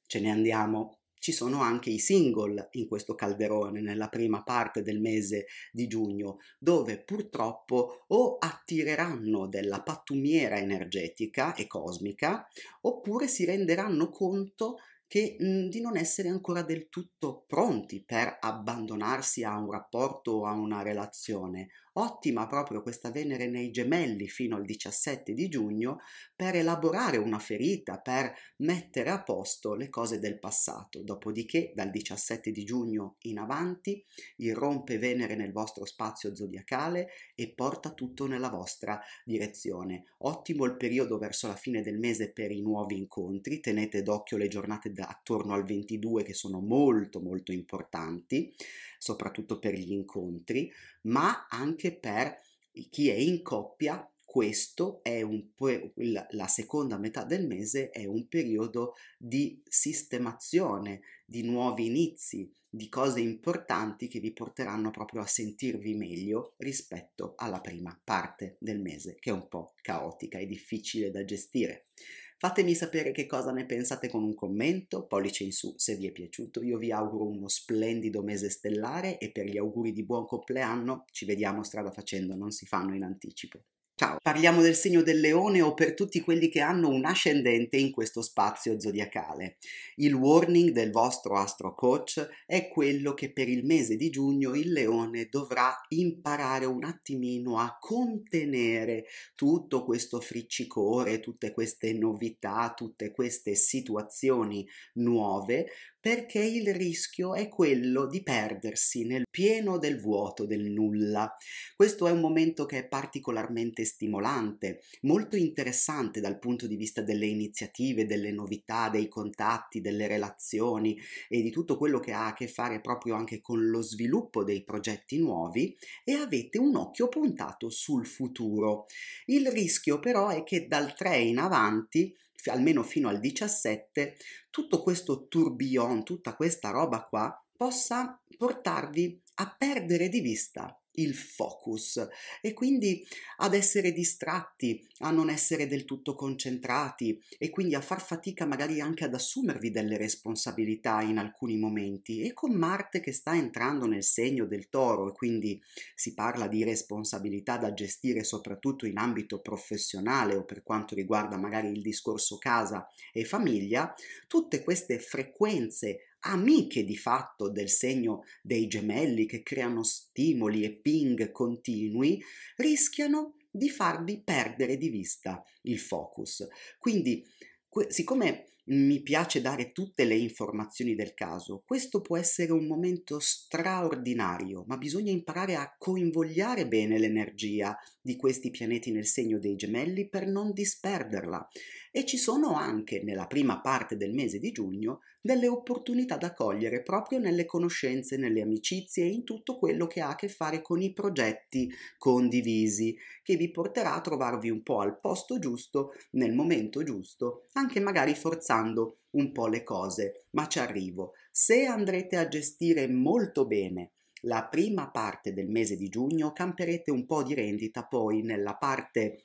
ce ne andiamo ci sono anche i single in questo calderone nella prima parte del mese di giugno, dove purtroppo o attireranno della pattumiera energetica e cosmica, oppure si renderanno conto che mh, mhmm, di non essere ancora del tutto pronti per abbandonarsi a un rapporto o a una relazione ottima proprio questa Venere nei gemelli fino al 17 di giugno per elaborare una ferita, per mettere a posto le cose del passato. Dopodiché dal 17 di giugno in avanti irrompe Venere nel vostro spazio zodiacale e porta tutto nella vostra direzione. Ottimo il periodo verso la fine del mese per i nuovi incontri, tenete d'occhio le giornate da attorno al 22 che sono molto molto importanti soprattutto per gli incontri, ma anche per chi è in coppia. Questo è un la seconda metà del mese è un periodo di sistemazione, di nuovi inizi, di cose importanti che vi porteranno proprio a sentirvi meglio rispetto alla prima parte del mese, che è un po' caotica e difficile da gestire. Fatemi sapere che cosa ne pensate con un commento, pollice in su se vi è piaciuto. Io vi auguro uno splendido mese stellare e per gli auguri di buon compleanno ci vediamo strada facendo, non si fanno in anticipo. Ciao, parliamo del segno del leone o per tutti quelli che hanno un ascendente in questo spazio zodiacale. Il warning del vostro astro coach è quello che per il mese di giugno il leone dovrà imparare un attimino a contenere tutto questo friccicore, tutte queste novità, tutte queste situazioni nuove perché il rischio è quello di perdersi nel pieno del vuoto, del nulla. Questo è un momento che è particolarmente stimolante, molto interessante dal punto di vista delle iniziative, delle novità, dei contatti, delle relazioni e di tutto quello che ha a che fare proprio anche con lo sviluppo dei progetti nuovi e avete un occhio puntato sul futuro. Il rischio però è che dal 3 in avanti almeno fino al 17, tutto questo tourbillon, tutta questa roba qua, possa portarvi a perdere di vista il focus e quindi ad essere distratti, a non essere del tutto concentrati e quindi a far fatica magari anche ad assumervi delle responsabilità in alcuni momenti e con Marte che sta entrando nel segno del toro e quindi si parla di responsabilità da gestire soprattutto in ambito professionale o per quanto riguarda magari il discorso casa e famiglia, tutte queste frequenze amiche di fatto del segno dei gemelli che creano stimoli e ping continui, rischiano di farvi perdere di vista il focus. Quindi, que- siccome mi piace dare tutte le informazioni del caso. Questo può essere un momento straordinario, ma bisogna imparare a coinvogliare bene l'energia di questi pianeti nel segno dei gemelli per non disperderla e ci sono anche, nella prima parte del mese di giugno, delle opportunità da cogliere proprio nelle conoscenze, nelle amicizie e in tutto quello che ha a che fare con i progetti condivisi, che vi porterà a trovarvi un po' al posto giusto, nel momento giusto, anche magari forzando un po' le cose, ma ci arrivo. Se andrete a gestire molto bene la prima parte del mese di giugno, camperete un po' di rendita poi nella parte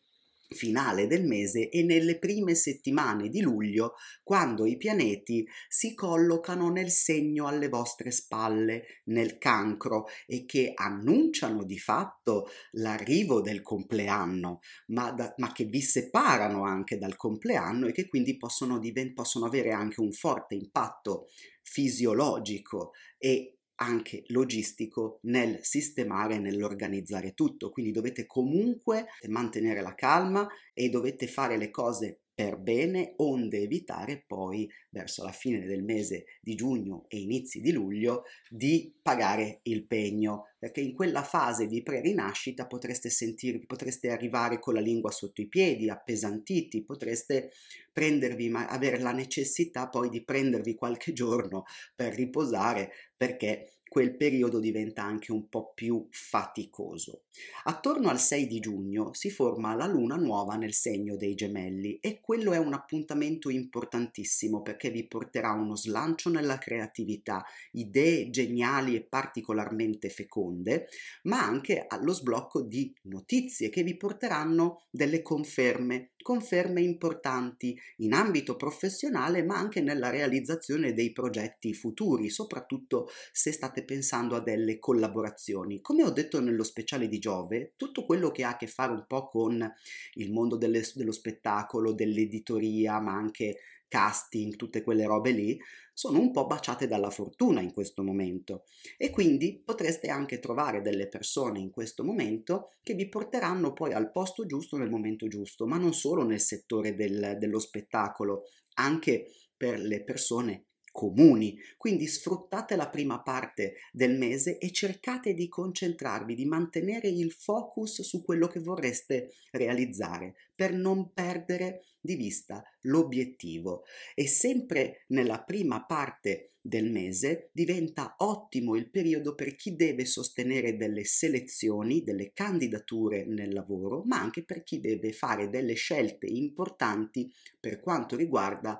finale del mese e nelle prime settimane di luglio, quando i pianeti si collocano nel segno alle vostre spalle, nel cancro, e che annunciano di fatto l'arrivo del compleanno, ma, da, ma che vi separano anche dal compleanno e che quindi possono, diven- possono avere anche un forte impatto fisiologico e anche logistico nel sistemare e nell'organizzare tutto, quindi dovete comunque mantenere la calma e dovete fare le cose per bene, onde evitare poi verso la fine del mese di giugno e inizi di luglio di pagare il pegno, perché in quella fase di pre-rinascita potreste sentirvi, potreste arrivare con la lingua sotto i piedi, appesantiti, potreste prendervi, ma avere la necessità poi di prendervi qualche giorno per riposare, perché quel periodo diventa anche un po' più faticoso. Attorno al 6 di giugno si forma la luna nuova nel segno dei gemelli e quello è un appuntamento importantissimo perché vi porterà uno slancio nella creatività, idee geniali e particolarmente feconde, ma anche allo sblocco di notizie che vi porteranno delle conferme, conferme importanti in ambito professionale ma anche nella realizzazione dei progetti futuri, soprattutto se state pensando a delle collaborazioni. Come ho detto nello speciale di Giove, tutto quello che ha a che fare un po' con il mondo delle, dello spettacolo, dell'editoria, ma anche casting, tutte quelle robe lì, sono un po' baciate dalla fortuna in questo momento e quindi potreste anche trovare delle persone in questo momento che vi porteranno poi al posto giusto nel momento giusto, ma non solo nel settore del, dello spettacolo, anche per le persone comuni. Quindi sfruttate la prima parte del mese e cercate di concentrarvi, di mantenere il focus su quello che vorreste realizzare per non perdere di vista l'obiettivo. E sempre nella prima parte del mese diventa ottimo il periodo per chi deve sostenere delle selezioni, delle candidature nel lavoro, ma anche per chi deve fare delle scelte importanti per quanto riguarda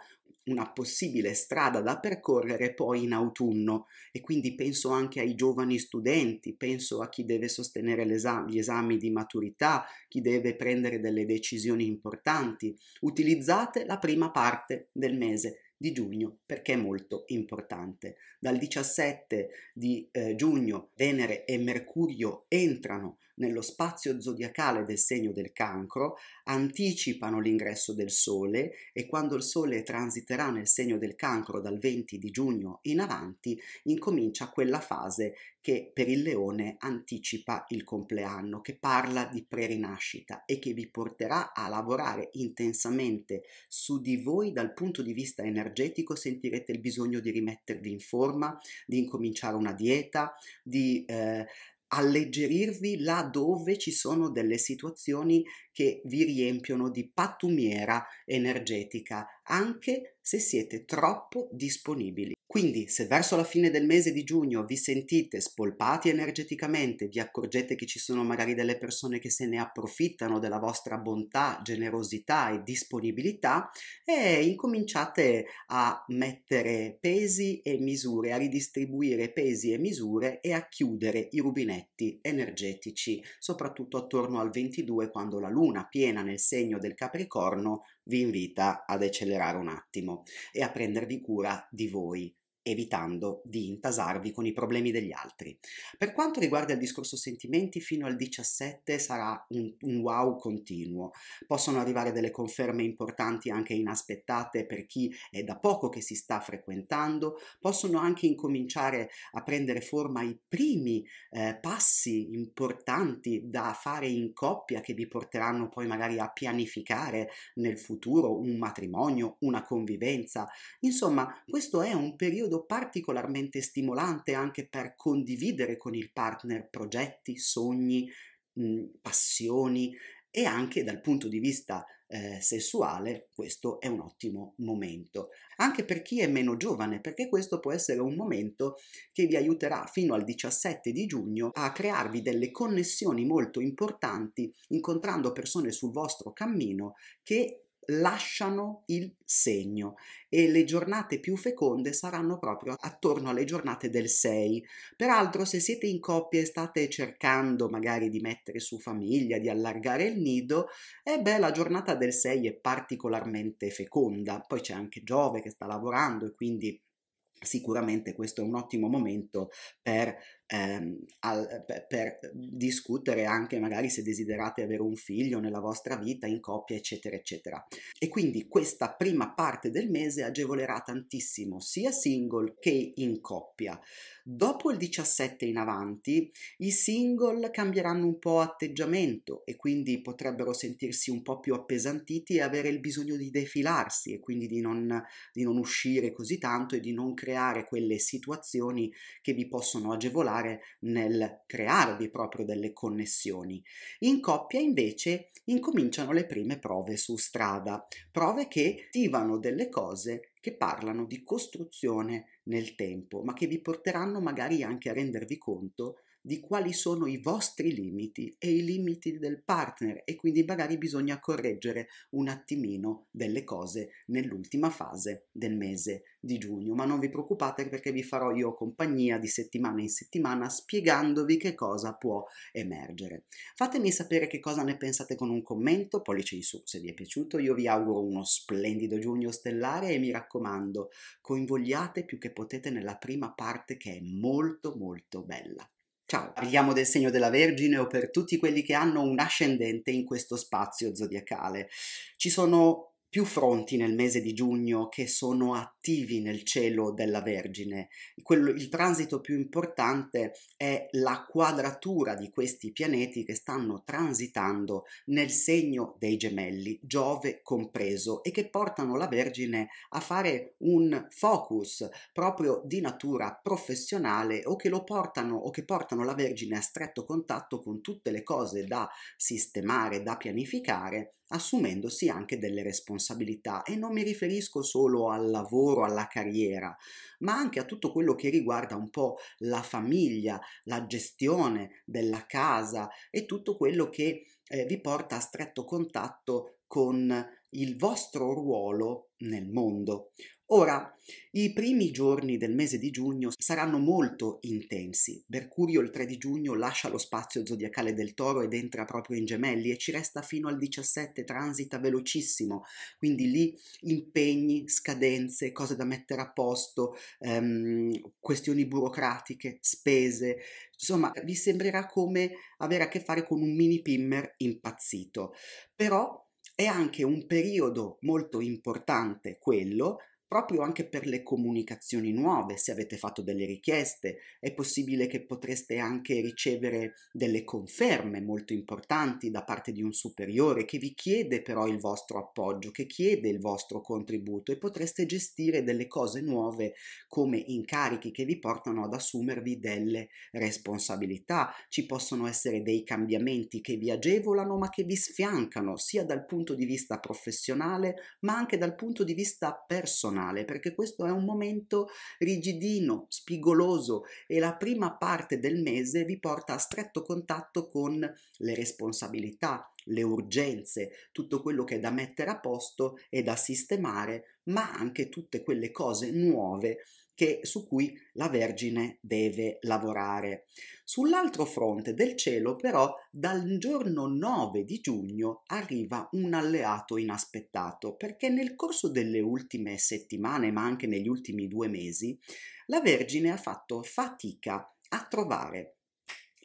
una possibile strada da percorrere poi in autunno e quindi penso anche ai giovani studenti, penso a chi deve sostenere gli esami di maturità, chi deve prendere delle decisioni importanti. Utilizzate la prima parte del mese di giugno perché è molto importante. Dal 17 di eh, giugno Venere e Mercurio entrano nello spazio zodiacale del segno del cancro anticipano l'ingresso del Sole e quando il Sole transiterà nel segno del cancro dal 20 di giugno in avanti incomincia quella fase che per il leone anticipa il compleanno, che parla di prerinascita e che vi porterà a lavorare intensamente su di voi dal punto di vista energetico, sentirete il bisogno di rimettervi in forma, di incominciare una dieta, di eh, alleggerirvi là dove ci sono delle situazioni che vi riempiono di pattumiera energetica, anche se siete troppo disponibili. Quindi, se verso la fine del mese di giugno vi sentite spolpati energeticamente, vi accorgete che ci sono magari delle persone che se ne approfittano della vostra bontà, generosità e disponibilità, e incominciate a mettere pesi e misure, a ridistribuire pesi e misure e a chiudere i rubinetti energetici, soprattutto attorno al 22, quando la luna piena nel segno del Capricorno vi invita ad accelerare un attimo e a prendervi cura di voi evitando di intasarvi con i problemi degli altri. Per quanto riguarda il discorso sentimenti, fino al 17 sarà un, un, wow continuo. Possono arrivare delle conferme importanti, anche inaspettate, per chi è da poco che si sta frequentando. Possono anche incominciare a prendere forma i primi eh, passi importanti da fare in coppia che vi porteranno poi magari a pianificare nel futuro un matrimonio, una convivenza. Insomma, questo è un periodo periodo particolarmente stimolante anche per condividere con il partner progetti, sogni, mh, mm, passioni e anche dal punto di vista eh, sessuale questo è un ottimo momento. Anche per chi è meno giovane, perché questo può essere un momento che vi aiuterà fino al 17 di giugno a crearvi delle connessioni molto importanti, incontrando persone sul vostro cammino che lasciano il segno e le giornate più feconde saranno proprio attorno alle giornate del 6. Peraltro se siete in coppia e state cercando magari di mettere su famiglia, di allargare il nido, e eh beh la giornata del 6 è particolarmente feconda. Poi c'è anche Giove che sta lavorando e quindi sicuramente questo è un ottimo momento per ehm, al, eh, per, per ehm, discutere anche magari se desiderate avere un figlio nella vostra vita, in coppia, eccetera, eccetera. E quindi questa prima parte del mese agevolerà tantissimo sia single che in coppia. Dopo il 17 in avanti, i single cambieranno un po' atteggiamento e quindi potrebbero sentirsi un po' più appesantiti e avere il bisogno di defilarsi e quindi di non, di non uscire così tanto e di non creare quelle situazioni che vi possono agevolare particolare nel crearvi proprio delle connessioni. In coppia invece incominciano le prime prove su strada, prove che attivano delle cose che parlano di costruzione nel tempo, ma che vi porteranno magari anche a rendervi conto di quali sono i vostri limiti e i limiti del partner e quindi magari bisogna correggere un attimino delle cose nell'ultima fase del mese di giugno, ma non vi preoccupate perché vi farò io compagnia di settimana in settimana spiegandovi che cosa può emergere. Fatemi sapere che cosa ne pensate con un commento, pollice in su se vi è piaciuto, io vi auguro uno splendido giugno stellare e mi raccomando, coinvogliate più che potete nella prima parte che è molto molto bella. Ciao, parliamo del segno della Vergine o per tutti quelli che hanno un ascendente in questo spazio zodiacale. Ci sono più fronti nel mese di giugno che sono attivi nel cielo della Vergine. Quello, il transito più importante è la quadratura di questi pianeti che stanno transitando nel segno dei gemelli, Giove compreso, e che portano la Vergine a fare un focus proprio di natura professionale o che lo portano o che portano la Vergine a stretto contatto con tutte le cose da sistemare, da pianificare assumendosi anche delle responsabilità e non mi riferisco solo al lavoro, alla carriera, ma anche a tutto quello che riguarda un po' la famiglia, la gestione della casa e tutto quello che eh, vi porta a stretto contatto con il vostro ruolo nel mondo. Ora, i primi giorni del mese di giugno saranno molto intensi. Mercurio il 3 di giugno lascia lo spazio zodiacale del toro ed entra proprio in gemelli e ci resta fino al 17, transita velocissimo, quindi lì impegni, scadenze, cose da mettere a posto, ehm, questioni burocratiche, spese, insomma vi sembrerà come avere a che fare con un mini pimmer impazzito. Però è anche un periodo molto importante quello proprio anche per le comunicazioni nuove, se avete fatto delle richieste, è possibile che potreste anche ricevere delle conferme molto importanti da parte di un superiore che vi chiede però il vostro appoggio, che chiede il vostro contributo e potreste gestire delle cose nuove come incarichi che vi portano ad assumervi delle responsabilità, ci possono essere dei cambiamenti che vi agevolano ma che vi sfiancano sia dal punto di vista professionale ma anche dal punto di vista personale finale, perché questo è un momento rigidino, spigoloso e la prima parte del mese vi porta a stretto contatto con le responsabilità, le urgenze, tutto quello che è da mettere a posto e da sistemare, ma anche tutte quelle cose nuove che, su cui la Vergine deve lavorare. Sull'altro fronte del cielo però dal giorno 9 di giugno arriva un alleato inaspettato perché nel corso delle ultime settimane ma anche negli ultimi due mesi la Vergine ha fatto fatica a trovare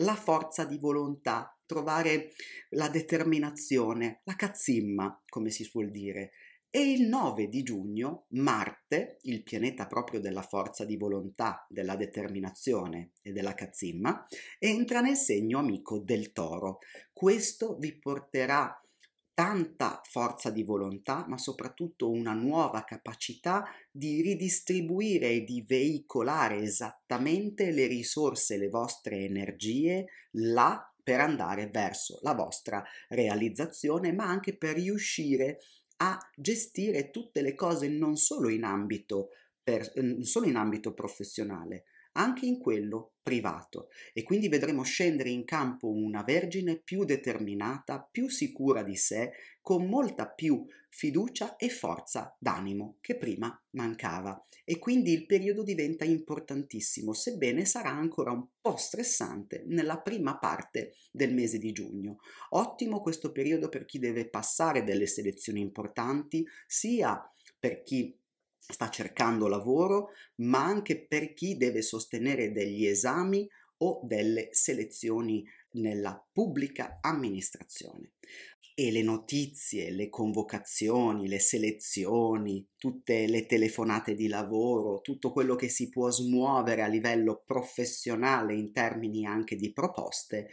la forza di volontà, trovare la determinazione, la cazzimma, come si suol dire, e il 9 di giugno Marte, il pianeta proprio della forza di volontà, della determinazione e della cazzimma, entra nel segno amico del toro. Questo vi porterà tanta forza di volontà, ma soprattutto una nuova capacità di ridistribuire e di veicolare esattamente le risorse, le vostre energie là per andare verso la vostra realizzazione, ma anche per riuscire a a gestire tutte le cose non solo in ambito, per, ehm, non solo in ambito professionale, anche in quello privato e quindi vedremo scendere in campo una vergine più determinata, più sicura di sé, con molta più fiducia e forza d'animo che prima mancava e quindi il periodo diventa importantissimo, sebbene sarà ancora un po' stressante nella prima parte del mese di giugno. Ottimo questo periodo per chi deve passare delle selezioni importanti, sia per chi sta cercando lavoro, ma anche per chi deve sostenere degli esami o delle selezioni nella pubblica amministrazione. E le notizie, le convocazioni, le selezioni, tutte le telefonate di lavoro, tutto quello che si può smuovere a livello professionale in termini anche di proposte,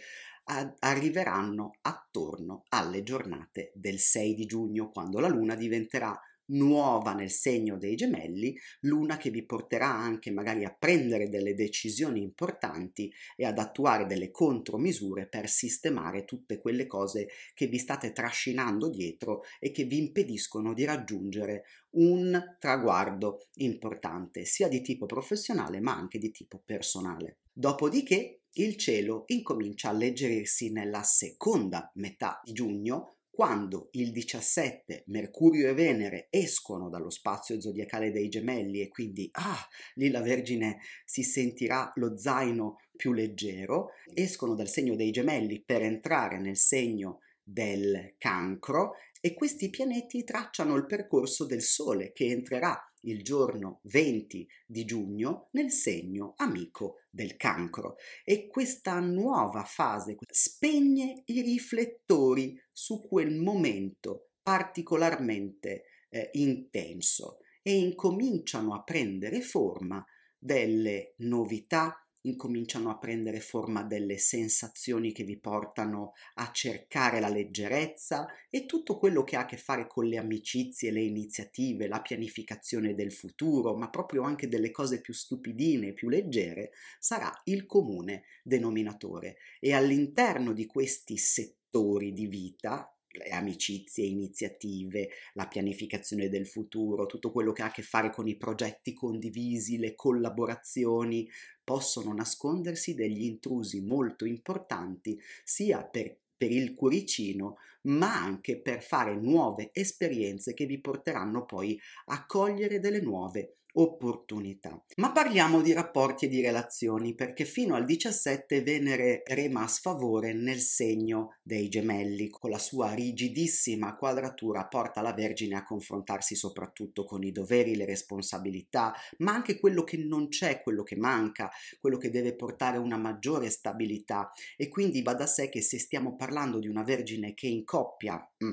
a- arriveranno attorno alle giornate del 6 di giugno, quando la Luna diventerà nuova nel segno dei gemelli, luna che vi porterà anche magari a prendere delle decisioni importanti e ad attuare delle contromisure per sistemare tutte quelle cose che vi state trascinando dietro e che vi impediscono di raggiungere un traguardo importante, sia di tipo professionale ma anche di tipo personale. Dopodiché il cielo incomincia a alleggerirsi nella seconda metà di giugno quando il 17 Mercurio e Venere escono dallo spazio zodiacale dei gemelli e quindi, ah, lì la Vergine si sentirà lo zaino più leggero, escono dal segno dei gemelli per entrare nel segno del cancro e questi pianeti tracciano il percorso del Sole che entrerà il giorno 20 di giugno nel segno amico del cancro e questa nuova fase spegne i riflettori su quel momento particolarmente eh, intenso e incominciano a prendere forma delle novità incominciano a prendere forma delle sensazioni che vi portano a cercare la leggerezza e tutto quello che ha a che fare con le amicizie, le iniziative, la pianificazione del futuro, ma proprio anche delle cose più stupidine, più leggere, sarà il comune denominatore. E all'interno di questi settori di vita, le amicizie, iniziative, la pianificazione del futuro, tutto quello che ha a che fare con i progetti condivisi, le collaborazioni, possono nascondersi degli intrusi molto importanti sia per per il cuoricino, ma anche per fare nuove esperienze che vi porteranno poi a cogliere delle nuove opportunità. Ma parliamo di rapporti e di relazioni perché fino al 17 Venere rema a sfavore nel segno dei gemelli. Con la sua rigidissima quadratura porta la Vergine a confrontarsi soprattutto con i doveri, le responsabilità, ma anche quello che non c'è, quello che manca, quello che deve portare una maggiore stabilità. E quindi va da sé che se stiamo parlando di una Vergine che in coppia mm,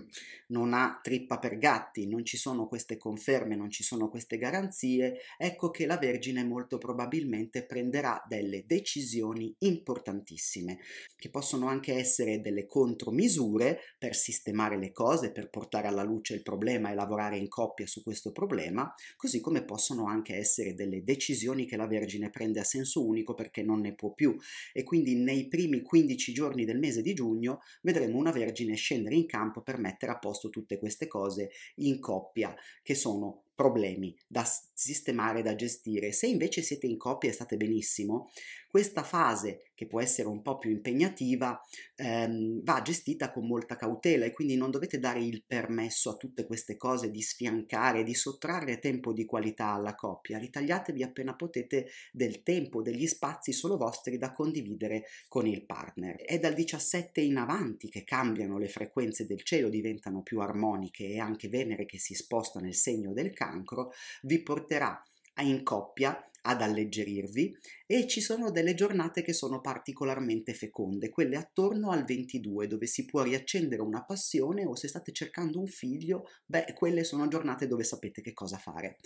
non ha trippa per gatti, non ci sono queste conferme, non ci sono queste garanzie, ecco che la Vergine molto probabilmente prenderà delle decisioni importantissime, che possono anche essere delle contromisure per sistemare le cose, per portare alla luce il problema e lavorare in coppia su questo problema, così come possono anche essere delle decisioni che la Vergine prende a senso unico perché non ne può più e quindi nei primi 15 giorni del mese di giugno vedremo una Vergine scendere in campo per mettere a posto tutte queste cose in coppia che sono problemi da sistemare, da gestire. Se invece siete in coppia e state benissimo, questa fase, che può essere un po' più impegnativa, ehm, va gestita con molta cautela e quindi non dovete dare il permesso a tutte queste cose di sfiancare, di sottrarre tempo di qualità alla coppia. Ritagliatevi appena potete del tempo, degli spazi solo vostri da condividere con il partner. È dal 17 in avanti che cambiano le frequenze del cielo, diventano più armoniche e anche Venere che si sposta nel segno del cancro vi porterà in coppia ad alleggerirvi e ci sono delle giornate che sono particolarmente feconde, quelle attorno al 22 dove si può riaccendere una passione o se state cercando un figlio, beh, quelle sono giornate dove sapete che cosa fare.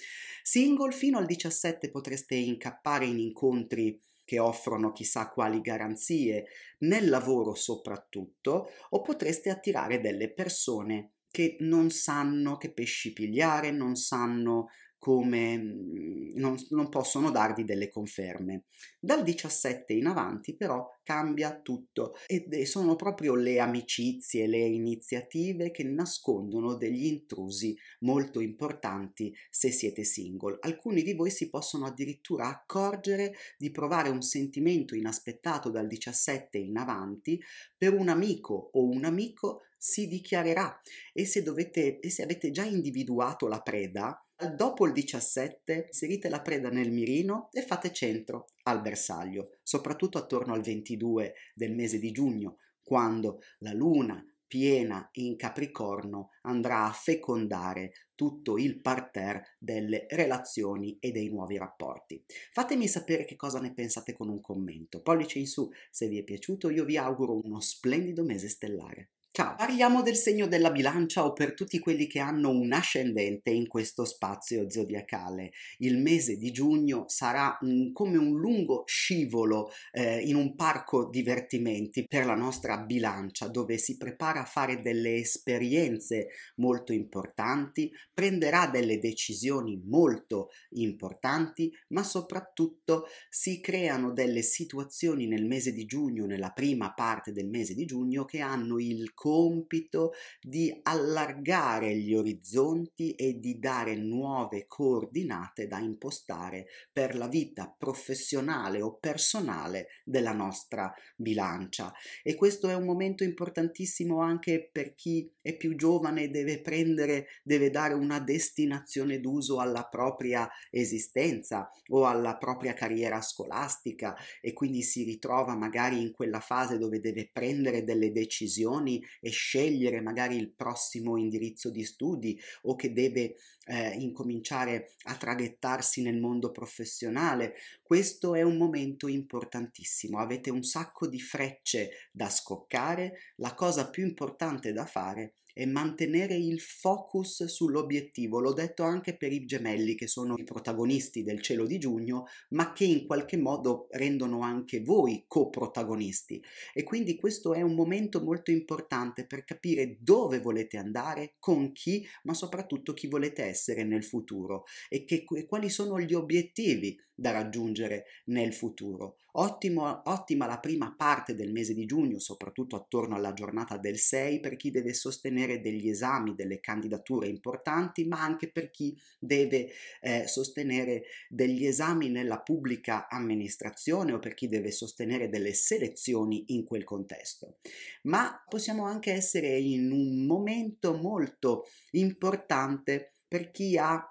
Single fino al 17 potreste incappare in incontri che offrono chissà quali garanzie, nel lavoro soprattutto, o potreste attirare delle persone che non sanno che pesci pigliare, non sanno come mhmm, non, non, possono darvi delle conferme. Dal 17 in avanti però cambia tutto e eh, sono proprio le amicizie, le iniziative che nascondono degli intrusi molto importanti se siete single. Alcuni di voi si possono addirittura accorgere di provare un sentimento inaspettato dal 17 in avanti per un amico o un amico si dichiarerà e se, dovete, e se avete già individuato la preda Dopo il 17 inserite la preda nel mirino e fate centro al bersaglio, soprattutto attorno al 22 del mese di giugno, quando la luna piena in Capricorno andrà a fecondare tutto il parterre delle relazioni e dei nuovi rapporti. Fatemi sapere che cosa ne pensate con un commento. Pollice in su se vi è piaciuto, io vi auguro uno splendido mese stellare. Ciao, parliamo del segno della bilancia o per tutti quelli che hanno un ascendente in questo spazio zodiacale. Il mese di giugno sarà un, come un lungo scivolo eh, in un parco divertimenti per la nostra bilancia dove si prepara a fare delle esperienze molto importanti, prenderà delle decisioni molto importanti, ma soprattutto si creano delle situazioni nel mese di giugno, nella prima parte del mese di giugno, che hanno il compito di allargare gli orizzonti e di dare nuove coordinate da impostare per la vita professionale o personale della nostra bilancia. E questo è un momento importantissimo anche per chi è più giovane e deve prendere, deve dare una destinazione d'uso alla propria esistenza o alla propria carriera scolastica e quindi si ritrova magari in quella fase dove deve prendere delle decisioni e scegliere magari il prossimo indirizzo di studi o che deve eh, incominciare a traghettarsi nel mondo professionale. Questo è un momento importantissimo, avete un sacco di frecce da scoccare, la cosa più importante da fare e mantenere il focus sull'obiettivo. L'ho detto anche per i gemelli che sono i protagonisti del cielo di giugno, ma che in qualche modo rendono anche voi coprotagonisti. E quindi questo è un momento molto importante per capire dove volete andare, con chi, ma soprattutto chi volete essere nel futuro e che, quali sono gli obiettivi da raggiungere nel futuro. Ottimo, ottima la prima parte del mese di giugno, soprattutto attorno alla giornata del 6, per chi deve sostenere degli esami, delle candidature importanti, ma anche per chi deve eh, sostenere degli esami nella pubblica amministrazione o per chi deve sostenere delle selezioni in quel contesto. Ma possiamo anche essere in un momento molto importante per chi ha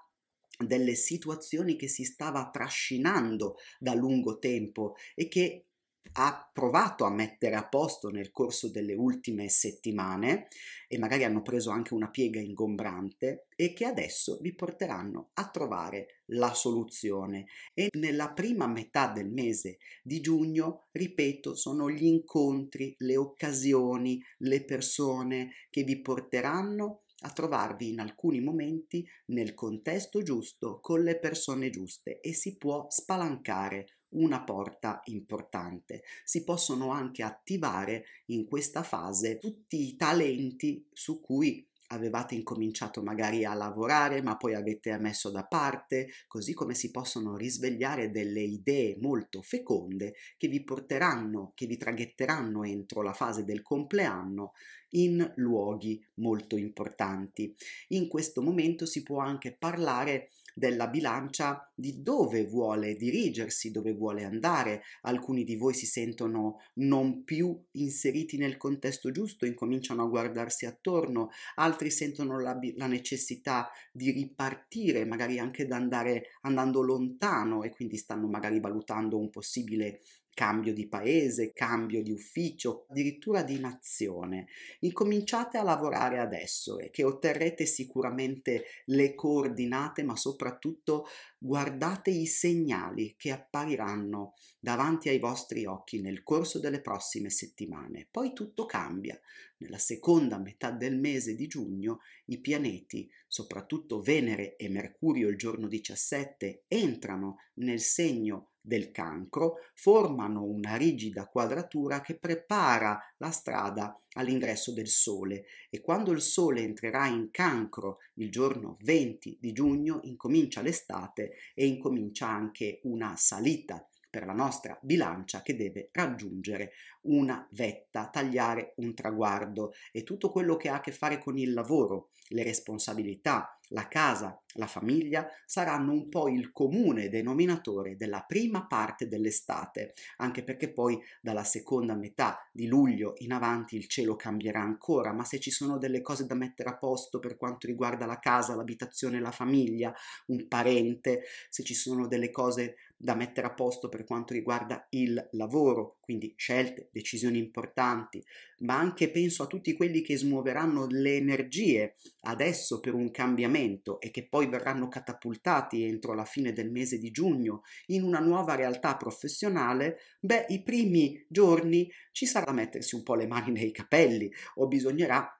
delle situazioni che si stava trascinando da lungo tempo e che ha provato a mettere a posto nel corso delle ultime settimane e magari hanno preso anche una piega ingombrante e che adesso vi porteranno a trovare la soluzione e nella prima metà del mese di giugno ripeto sono gli incontri le occasioni le persone che vi porteranno a trovarvi in alcuni momenti nel contesto giusto, con le persone giuste e si può spalancare una porta importante. Si possono anche attivare in questa fase tutti i talenti su cui avevate incominciato magari a lavorare ma poi avete messo da parte, così come si possono risvegliare delle idee molto feconde che vi porteranno, che vi traghetteranno entro la fase del compleanno in luoghi molto importanti. In questo momento si può anche parlare della bilancia di dove vuole dirigersi, dove vuole andare. Alcuni di voi si sentono non più inseriti nel contesto giusto, incominciano a guardarsi attorno, altri sentono la, la necessità di ripartire, magari anche da andare andando lontano e quindi stanno magari valutando un possibile cambio di paese, cambio di ufficio, addirittura di nazione. Incominciate a lavorare adesso e che otterrete sicuramente le coordinate, ma soprattutto guardate i segnali che appariranno davanti ai vostri occhi nel corso delle prossime settimane. Poi tutto cambia. Nella seconda metà del mese di giugno i pianeti, soprattutto Venere e Mercurio il giorno 17, entrano nel segno del cancro formano una rigida quadratura che prepara la strada all'ingresso del Sole e quando il Sole entrerà in cancro il giorno 20 di giugno incomincia l'estate e incomincia anche una salita per la nostra bilancia che deve raggiungere una vetta, tagliare un traguardo e tutto quello che ha a che fare con il lavoro, le responsabilità, la casa, la famiglia saranno un po' il comune denominatore della prima parte dell'estate, anche perché poi dalla seconda metà di luglio in avanti il cielo cambierà ancora, ma se ci sono delle cose da mettere a posto per quanto riguarda la casa, l'abitazione, la famiglia, un parente, se ci sono delle cose da mettere a posto per quanto riguarda il lavoro, quindi scelte, decisioni importanti, ma anche penso a tutti quelli che smuoveranno le energie adesso per un cambiamento e che poi verranno catapultati entro la fine del mese di giugno in una nuova realtà professionale, beh, i primi giorni ci sarà da mettersi un po' le mani nei capelli o bisognerà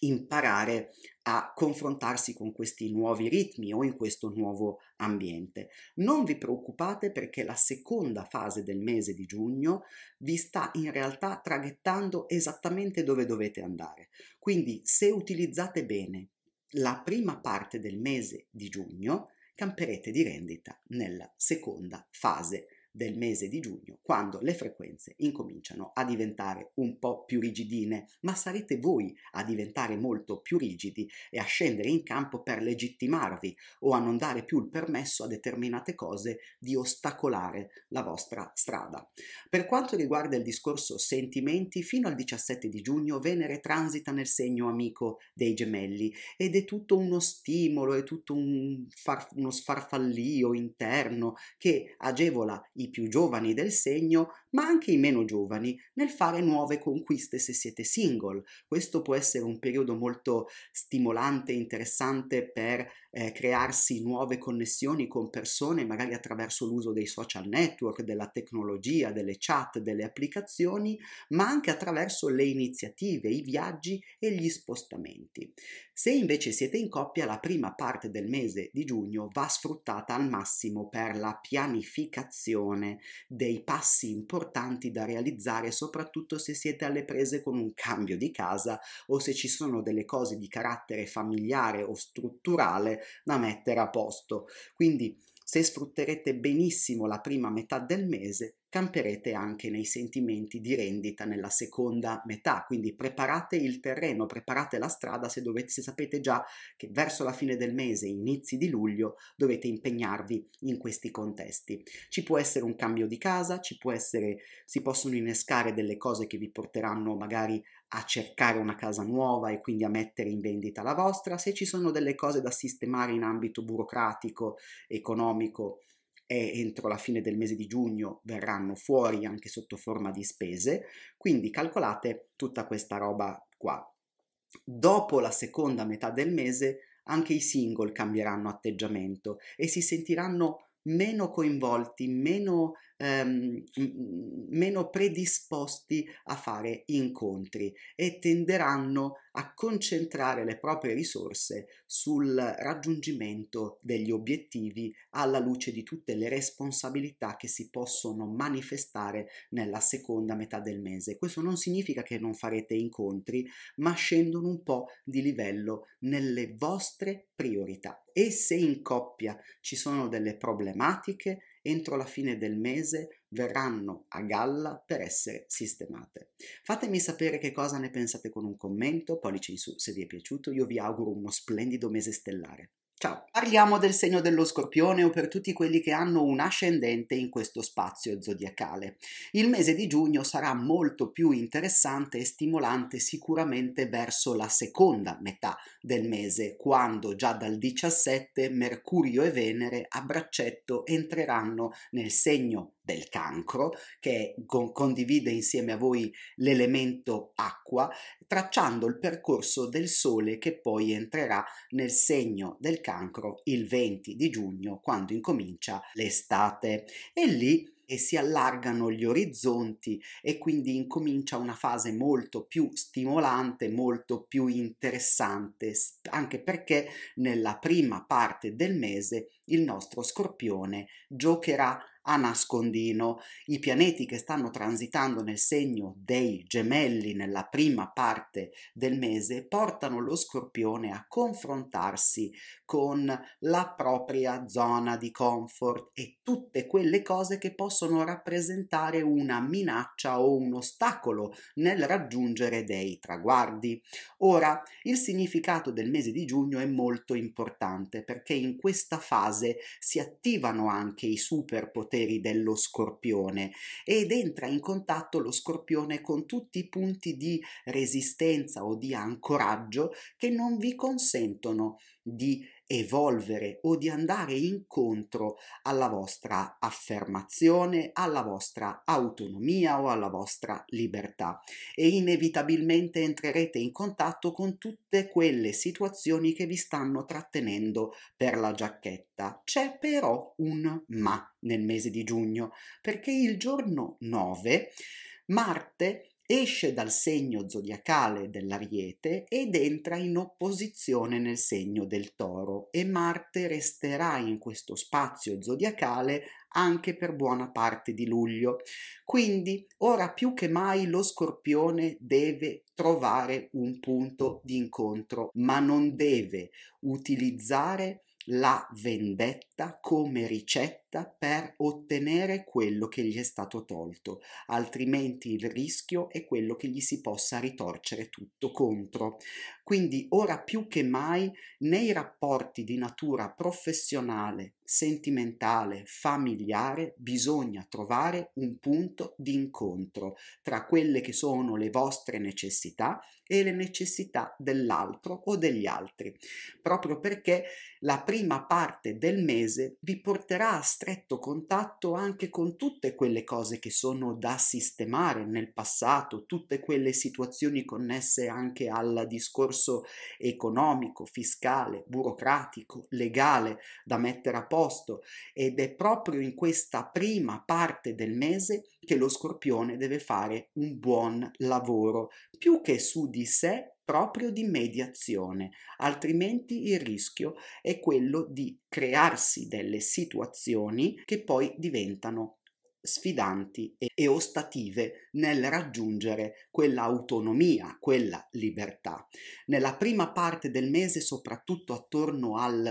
imparare a confrontarsi con questi nuovi ritmi o in questo nuovo ambiente. Non vi preoccupate perché la seconda fase del mese di giugno vi sta in realtà traghettando esattamente dove dovete andare. Quindi se utilizzate bene la prima parte del mese di giugno, camperete di rendita nella seconda fase del mese di giugno, quando le frequenze incominciano a diventare un po' più rigidine, ma sarete voi a diventare molto più rigidi e a scendere in campo per legittimarvi o a non dare più il permesso a determinate cose di ostacolare la vostra strada. Per quanto riguarda il discorso sentimenti, fino al 17 di giugno Venere transita nel segno amico dei gemelli ed è tutto uno stimolo, è tutto un far, uno sfarfallio interno che agevola i i più giovani del segno, ma anche i meno giovani, nel fare nuove conquiste se siete single. Questo può essere un periodo molto stimolante, interessante per eh, crearsi nuove connessioni con persone, magari attraverso l'uso dei social network, della tecnologia, delle chat, delle applicazioni, ma anche attraverso le iniziative, i viaggi e gli spostamenti. Se invece siete in coppia, la prima parte del mese di giugno va sfruttata al massimo per la pianificazione dei passi importanti da realizzare, soprattutto se siete alle prese con un cambio di casa o se ci sono delle cose di carattere familiare o strutturale da mettere a posto. Quindi se sfrutterete benissimo la prima metà del mese, camperete anche nei sentimenti di rendita nella seconda metà, quindi preparate il terreno, preparate la strada se, dovete, se sapete già che verso la fine del mese, inizi di luglio, dovete impegnarvi in questi contesti. Ci può essere un cambio di casa, ci può essere, si possono innescare delle cose che vi porteranno magari a cercare una casa nuova e quindi a mettere in vendita la vostra, se ci sono delle cose da sistemare in ambito burocratico, economico, e entro la fine del mese di giugno verranno fuori anche sotto forma di spese, quindi calcolate tutta questa roba qua. Dopo la seconda metà del mese anche i single cambieranno atteggiamento e si sentiranno meno coinvolti, meno ehm, meno predisposti a fare incontri e tenderanno a concentrare le proprie risorse sul raggiungimento degli obiettivi alla luce di tutte le responsabilità che si possono manifestare nella seconda metà del mese. Questo non significa che non farete incontri, ma scendono un po' di livello nelle vostre priorità. E se in coppia ci sono delle problematiche, entro la fine del mese verranno a galla per essere sistemate. Fatemi sapere che cosa ne pensate con un commento, pollice in su se vi è piaciuto, io vi auguro uno splendido mese stellare. Ciao, parliamo del segno dello scorpione o per tutti quelli che hanno un ascendente in questo spazio zodiacale. Il mese di giugno sarà molto più interessante e stimolante sicuramente verso la seconda metà del mese, quando già dal 17 Mercurio e Venere a braccetto entreranno nel segno del cancro, che con- condivide insieme a voi l'elemento acqua, tracciando il percorso del Sole che poi entrerà nel segno del cancro il 20 di giugno, quando incomincia l'estate. E lì e si allargano gli orizzonti e quindi incomincia una fase molto più stimolante, molto più interessante, anche perché nella prima parte del mese il nostro scorpione giocherà a nascondino. I pianeti che stanno transitando nel segno dei gemelli nella prima parte del mese portano lo scorpione a confrontarsi con la propria zona di comfort e tutte quelle cose che possono rappresentare una minaccia o un ostacolo nel raggiungere dei traguardi. Ora, il significato del mese di giugno è molto importante perché in questa fase si attivano anche i superpoteri dello scorpione ed entra in contatto lo scorpione con tutti i punti di resistenza o di ancoraggio che non vi consentono di evolvere o di andare incontro alla vostra affermazione, alla vostra autonomia o alla vostra libertà e inevitabilmente entrerete in contatto con tutte quelle situazioni che vi stanno trattenendo per la giacchetta. C'è però un ma nel mese di giugno perché il giorno 9 Marte esce dal segno zodiacale dell'Ariete ed entra in opposizione nel segno del Toro e Marte resterà in questo spazio zodiacale anche per buona parte di luglio. Quindi ora più che mai lo Scorpione deve trovare un punto di incontro, ma non deve utilizzare la vendetta come ricetta per ottenere quello che gli è stato tolto, altrimenti il rischio è quello che gli si possa ritorcere tutto contro. Quindi ora più che mai nei rapporti di natura professionale, sentimentale, familiare bisogna trovare un punto di incontro tra quelle che sono le vostre necessità e le necessità dell'altro o degli altri, proprio perché la prima parte del mese vi porterà a stretto contatto anche con tutte quelle cose che sono da sistemare nel passato, tutte quelle situazioni connesse anche al discorso percorso economico, fiscale, burocratico, legale da mettere a posto ed è proprio in questa prima parte del mese che lo scorpione deve fare un buon lavoro, più che su di sé proprio di mediazione, altrimenti il rischio è quello di crearsi delle situazioni che poi diventano sfidanti e ostative nel raggiungere quell'autonomia, quella libertà. Nella prima parte del mese, soprattutto attorno al,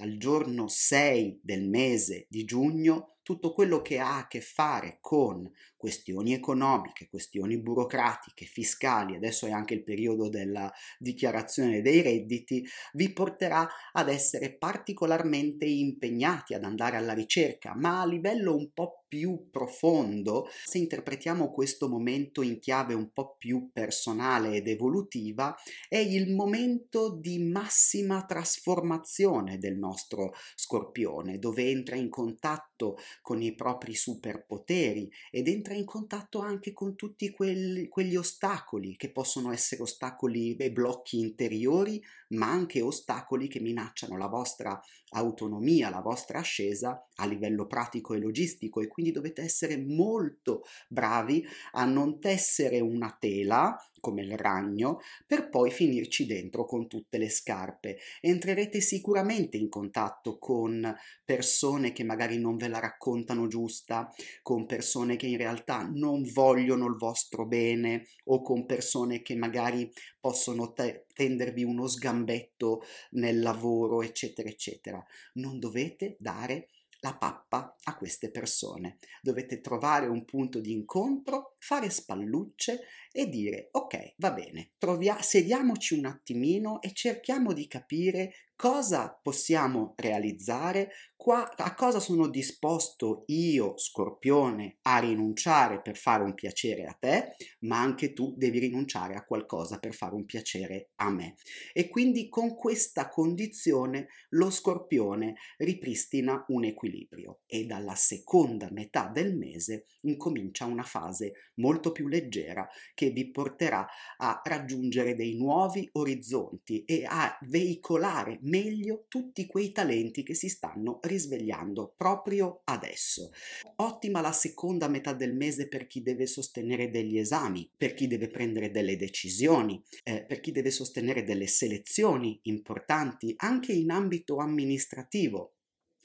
al giorno 6 del mese di giugno, tutto quello che ha a che fare con questioni economiche, questioni burocratiche, fiscali, adesso è anche il periodo della dichiarazione dei redditi, vi porterà ad essere particolarmente impegnati ad andare alla ricerca, ma a livello un po' più profondo, se interpretiamo questo momento in chiave un po' più personale ed evolutiva, è il momento di massima trasformazione del nostro scorpione, dove entra in contatto con i propri superpoteri ed entra entrare in contatto anche con tutti quel, quegli ostacoli che possono essere ostacoli e blocchi interiori, ma anche ostacoli che minacciano la vostra autonomia, la vostra ascesa a livello pratico e logistico e quindi dovete essere molto bravi a non tessere una tela come il ragno, per poi finirci dentro con tutte le scarpe. Entrerete sicuramente in contatto con persone che magari non ve la raccontano giusta, con persone che in realtà non vogliono il vostro bene o con persone che magari possono te- tendervi uno sgambetto nel lavoro, eccetera, eccetera. Non dovete dare la pappa a queste persone. Dovete trovare un punto di incontro fare spallucce e dire ok, va bene, trovia- sediamoci un attimino e cerchiamo di capire cosa possiamo realizzare, qua, a cosa sono disposto io, Scorpione, a rinunciare per fare un piacere a te, ma anche tu devi rinunciare a qualcosa per fare un piacere a me. E quindi con questa condizione lo Scorpione ripristina un equilibrio e dalla seconda metà del mese incomincia una fase molto più leggera che vi porterà a raggiungere dei nuovi orizzonti e a veicolare meglio tutti quei talenti che si stanno risvegliando proprio adesso. Ottima la seconda metà del mese per chi deve sostenere degli esami, per chi deve prendere delle decisioni, eh, per chi deve sostenere delle selezioni importanti anche in ambito amministrativo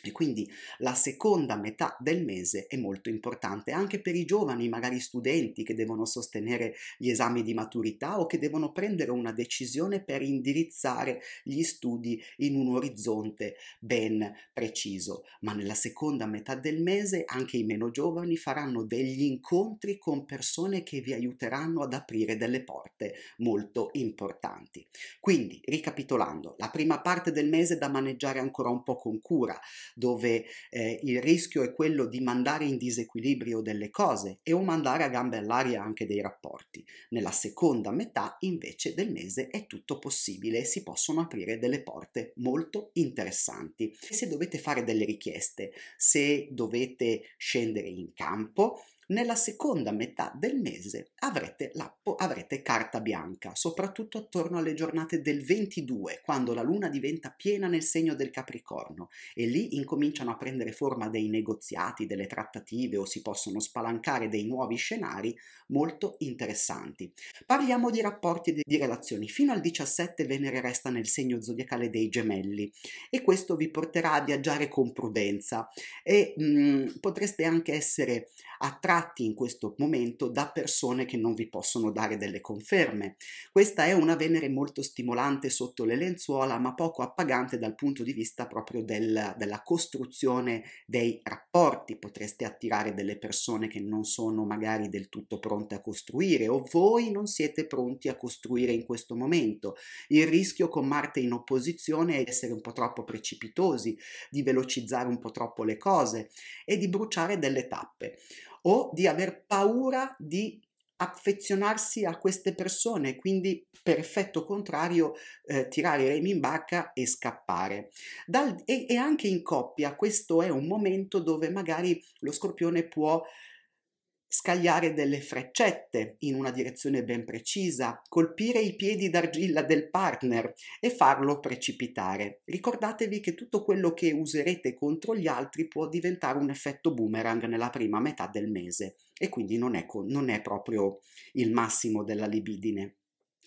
e quindi la seconda metà del mese è molto importante anche per i giovani, magari studenti che devono sostenere gli esami di maturità o che devono prendere una decisione per indirizzare gli studi in un orizzonte ben preciso. Ma nella seconda metà del mese anche i meno giovani faranno degli incontri con persone che vi aiuteranno ad aprire delle porte molto importanti. Quindi, ricapitolando, la prima parte del mese è da maneggiare ancora un po' con cura dove eh, il rischio è quello di mandare in disequilibrio delle cose e o mandare a gambe all'aria anche dei rapporti. Nella seconda metà invece del mese è tutto possibile e si possono aprire delle porte molto interessanti. E se dovete fare delle richieste, se dovete scendere in campo, nella seconda metà del mese avrete, la, avrete carta bianca, soprattutto attorno alle giornate del 22, quando la luna diventa piena nel segno del Capricorno e lì incominciano a prendere forma dei negoziati, delle trattative o si possono spalancare dei nuovi scenari molto interessanti. Parliamo di rapporti e di relazioni. Fino al 17 Venere resta nel segno zodiacale dei gemelli e questo vi porterà a viaggiare con prudenza e mh, potreste anche essere attratti tratti in questo momento da persone che non vi possono dare delle conferme. Questa è una Venere molto stimolante sotto le lenzuola, ma poco appagante dal punto di vista proprio del, della costruzione dei rapporti. Potreste attirare delle persone che non sono magari del tutto pronte a costruire o voi non siete pronti a costruire in questo momento. Il rischio con Marte in opposizione è di essere un po' troppo precipitosi, di velocizzare un po' troppo le cose e di bruciare delle tappe o di aver paura di affezionarsi a queste persone, quindi per effetto contrario eh, tirare i remi in barca e scappare. Dal, e, e, anche in coppia questo è un momento dove magari lo scorpione può scagliare delle freccette in una direzione ben precisa, colpire i piedi d'argilla del partner e farlo precipitare. Ricordatevi che tutto quello che userete contro gli altri può diventare un effetto boomerang nella prima metà del mese e quindi non è, non è proprio il massimo della libidine.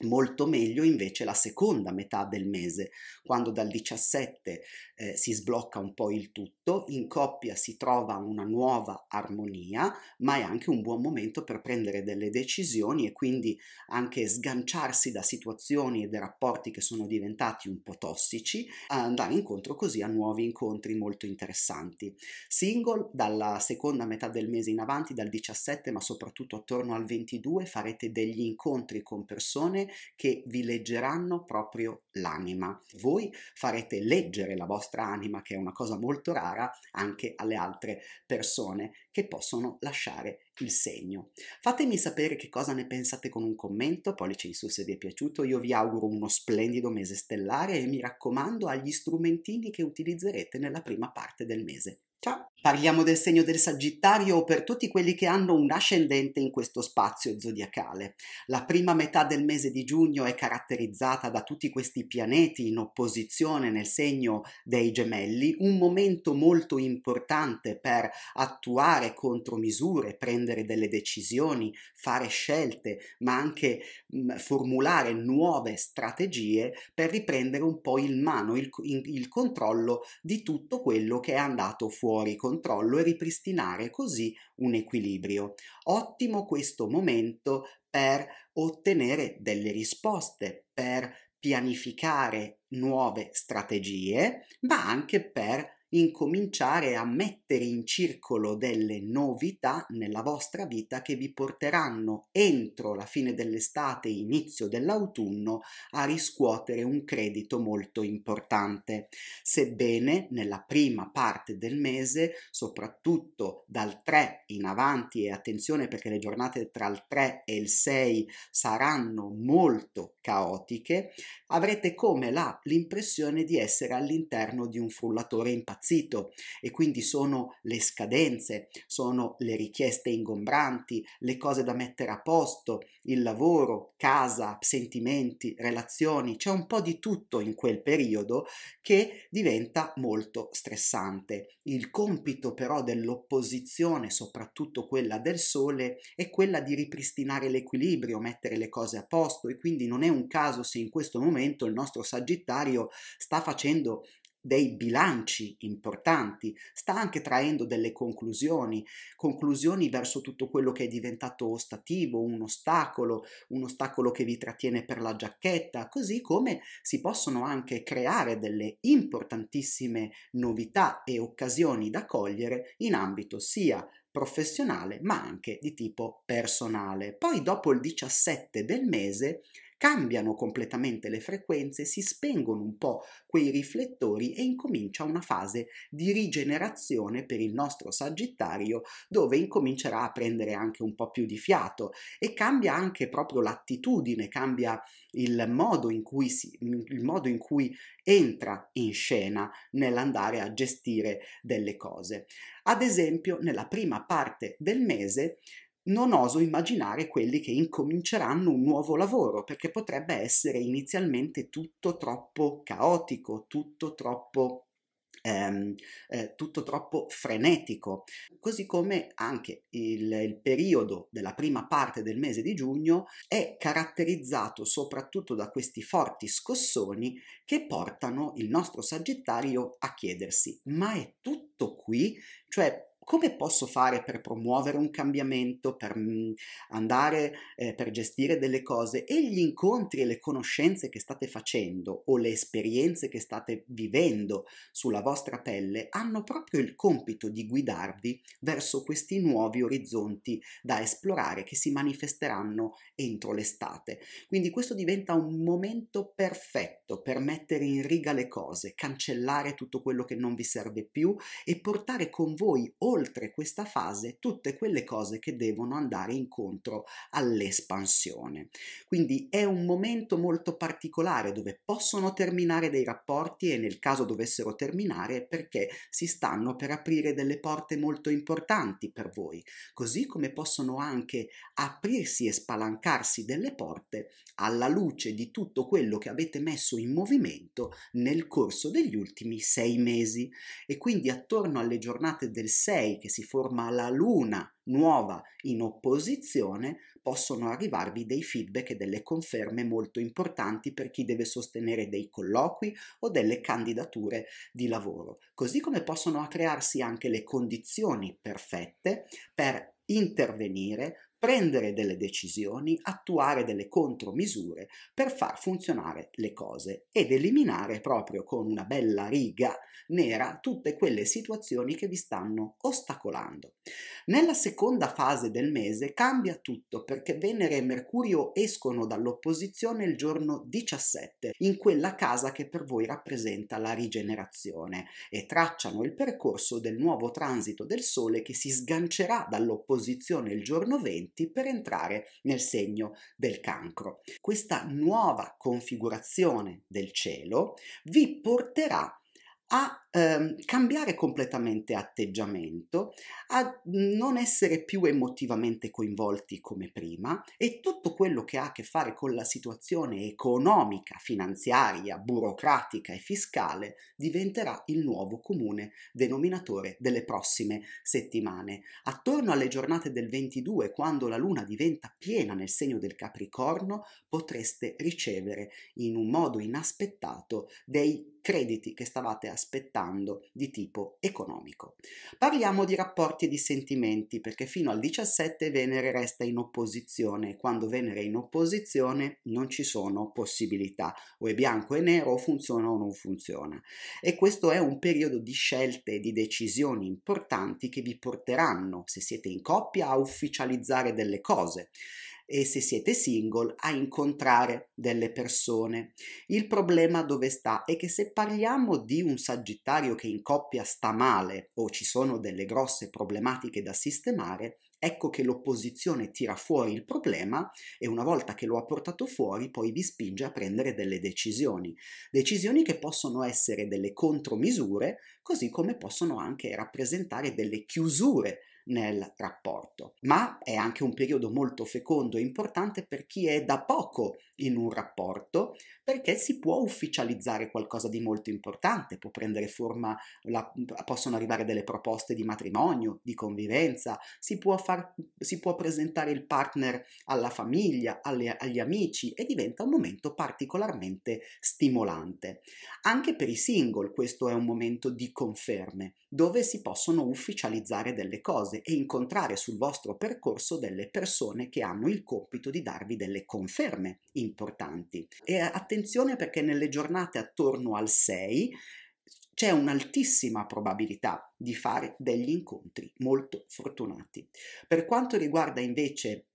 Molto meglio invece la seconda metà del mese, quando dal 17 eh, si sblocca un po' il tutto, in coppia si trova una nuova armonia, ma è anche un buon momento per prendere delle decisioni e quindi anche sganciarsi da situazioni e da rapporti che sono diventati un po' tossici, andare incontro così a nuovi incontri molto interessanti. Single dalla seconda metà del mese in avanti, dal 17 ma soprattutto attorno al 22 farete degli incontri con persone che vi leggeranno proprio l'anima. Voi farete leggere la vostra vostra anima, che è una cosa molto rara, anche alle altre persone che possono lasciare il segno. Fatemi sapere che cosa ne pensate con un commento, pollice in su se vi è piaciuto, io vi auguro uno splendido mese stellare e mi raccomando agli strumentini che utilizzerete nella prima parte del mese. Ciao! Parliamo del segno del Sagittario per tutti quelli che hanno un ascendente in questo spazio zodiacale. La prima metà del mese di giugno è caratterizzata da tutti questi pianeti in opposizione nel segno dei gemelli, un momento molto importante per attuare contromisure, prendere delle decisioni, fare scelte, ma anche mh, mm, formulare nuove strategie per riprendere un po' in mano il, il, il controllo di tutto quello che è andato fuori fuori controllo e ripristinare così un equilibrio. Ottimo questo momento per ottenere delle risposte, per pianificare nuove strategie, ma anche per incominciare a mettere in circolo delle novità nella vostra vita che vi porteranno entro la fine dell'estate, inizio dell'autunno, a riscuotere un credito molto importante. Sebbene nella prima parte del mese, soprattutto dal 3 in avanti, e attenzione perché le giornate tra il 3 e il 6 saranno molto caotiche, avrete come là l'impressione di essere all'interno di un frullatore impazzito e quindi sono le scadenze, sono le richieste ingombranti, le cose da mettere a posto, il lavoro, casa, sentimenti, relazioni, c'è un po' di tutto in quel periodo che diventa molto stressante. Il compito però dell'opposizione, soprattutto quella del sole, è quella di ripristinare l'equilibrio, mettere le cose a posto e quindi non è un caso se in questo momento momento il nostro Sagittario sta facendo dei bilanci importanti, sta anche traendo delle conclusioni, conclusioni verso tutto quello che è diventato ostativo, un ostacolo, un ostacolo che vi trattiene per la giacchetta, così come si possono anche creare delle importantissime novità e occasioni da cogliere in ambito sia professionale ma anche di tipo personale. Poi dopo il 17 del mese cambiano completamente le frequenze, si spengono un po' quei riflettori e incomincia una fase di rigenerazione per il nostro Sagittario dove incomincerà a prendere anche un po' più di fiato e cambia anche proprio l'attitudine, cambia il modo in cui, si, il modo in cui entra in scena nell'andare a gestire delle cose. Ad esempio, nella prima parte del mese non oso immaginare quelli che incominceranno un nuovo lavoro, perché potrebbe essere inizialmente tutto troppo caotico, tutto troppo, ehm, eh, tutto troppo frenetico. Così come anche il, il periodo della prima parte del mese di giugno è caratterizzato soprattutto da questi forti scossoni che portano il nostro Sagittario a chiedersi: ma è tutto qui? Cioè, come posso fare per promuovere un cambiamento, per mm, andare, eh, per gestire delle cose e gli incontri e le conoscenze che state facendo o le esperienze che state vivendo sulla vostra pelle hanno proprio il compito di guidarvi verso questi nuovi orizzonti da esplorare che si manifesteranno entro l'estate. Quindi questo diventa un momento perfetto per mettere in riga le cose, cancellare tutto quello che non vi serve più e portare con voi o oltre questa fase tutte quelle cose che devono andare incontro all'espansione. Quindi è un momento molto particolare dove possono terminare dei rapporti e nel caso dovessero terminare perché si stanno per aprire delle porte molto importanti per voi, così come possono anche aprirsi e spalancarsi delle porte alla luce di tutto quello che avete messo in movimento nel corso degli ultimi sei mesi e quindi attorno alle giornate del 6 dei che si forma la luna nuova in opposizione, possono arrivarvi dei feedback e delle conferme molto importanti per chi deve sostenere dei colloqui o delle candidature di lavoro, così come possono crearsi anche le condizioni perfette per intervenire prendere delle decisioni, attuare delle contromisure per far funzionare le cose ed eliminare proprio con una bella riga nera tutte quelle situazioni che vi stanno ostacolando. Nella seconda fase del mese cambia tutto perché Venere e Mercurio escono dall'opposizione il giorno 17 in quella casa che per voi rappresenta la rigenerazione e tracciano il percorso del nuovo transito del Sole che si sgancerà dall'opposizione il giorno 20 diritti per entrare nel segno del cancro. Questa nuova configurazione del cielo vi porterà a ehm, cambiare completamente atteggiamento, a mhmm, non essere più emotivamente coinvolti come prima e tutto quello che ha a che fare con la situazione economica, finanziaria, burocratica e fiscale diventerà il nuovo comune denominatore delle prossime settimane. Attorno alle giornate del 22, quando la luna diventa piena nel segno del Capricorno, potreste ricevere in un modo inaspettato dei crediti che stavate aspettando di tipo economico. Parliamo di rapporti e di sentimenti perché fino al 17 Venere resta in opposizione. Quando Venere è in opposizione non ci sono possibilità, o è bianco e nero, o funziona o non funziona. E questo è un periodo di scelte e di decisioni importanti che vi porteranno, se siete in coppia, a ufficializzare delle cose e se siete single a incontrare delle persone. Il problema dove sta è che se parliamo di un sagittario che in coppia sta male o ci sono delle grosse problematiche da sistemare, Ecco che l'opposizione tira fuori il problema e una volta che lo ha portato fuori poi vi spinge a prendere delle decisioni, decisioni che possono essere delle contromisure, così come possono anche rappresentare delle chiusure nel rapporto, ma è anche un periodo molto fecondo e importante per chi è da poco in un rapporto, perché si può ufficializzare qualcosa di molto importante, può prendere forma, la, possono arrivare delle proposte di matrimonio, di convivenza, si può, far, si può presentare il partner alla famiglia, alle, agli amici e diventa un momento particolarmente stimolante. Anche per i single questo è un momento di conferme, dove si possono ufficializzare delle cose e incontrare sul vostro percorso delle persone che hanno il compito di darvi delle conferme importanti. E eh, attenzione perché nelle giornate attorno al 6 c'è un'altissima probabilità di fare degli incontri molto fortunati. Per quanto riguarda invece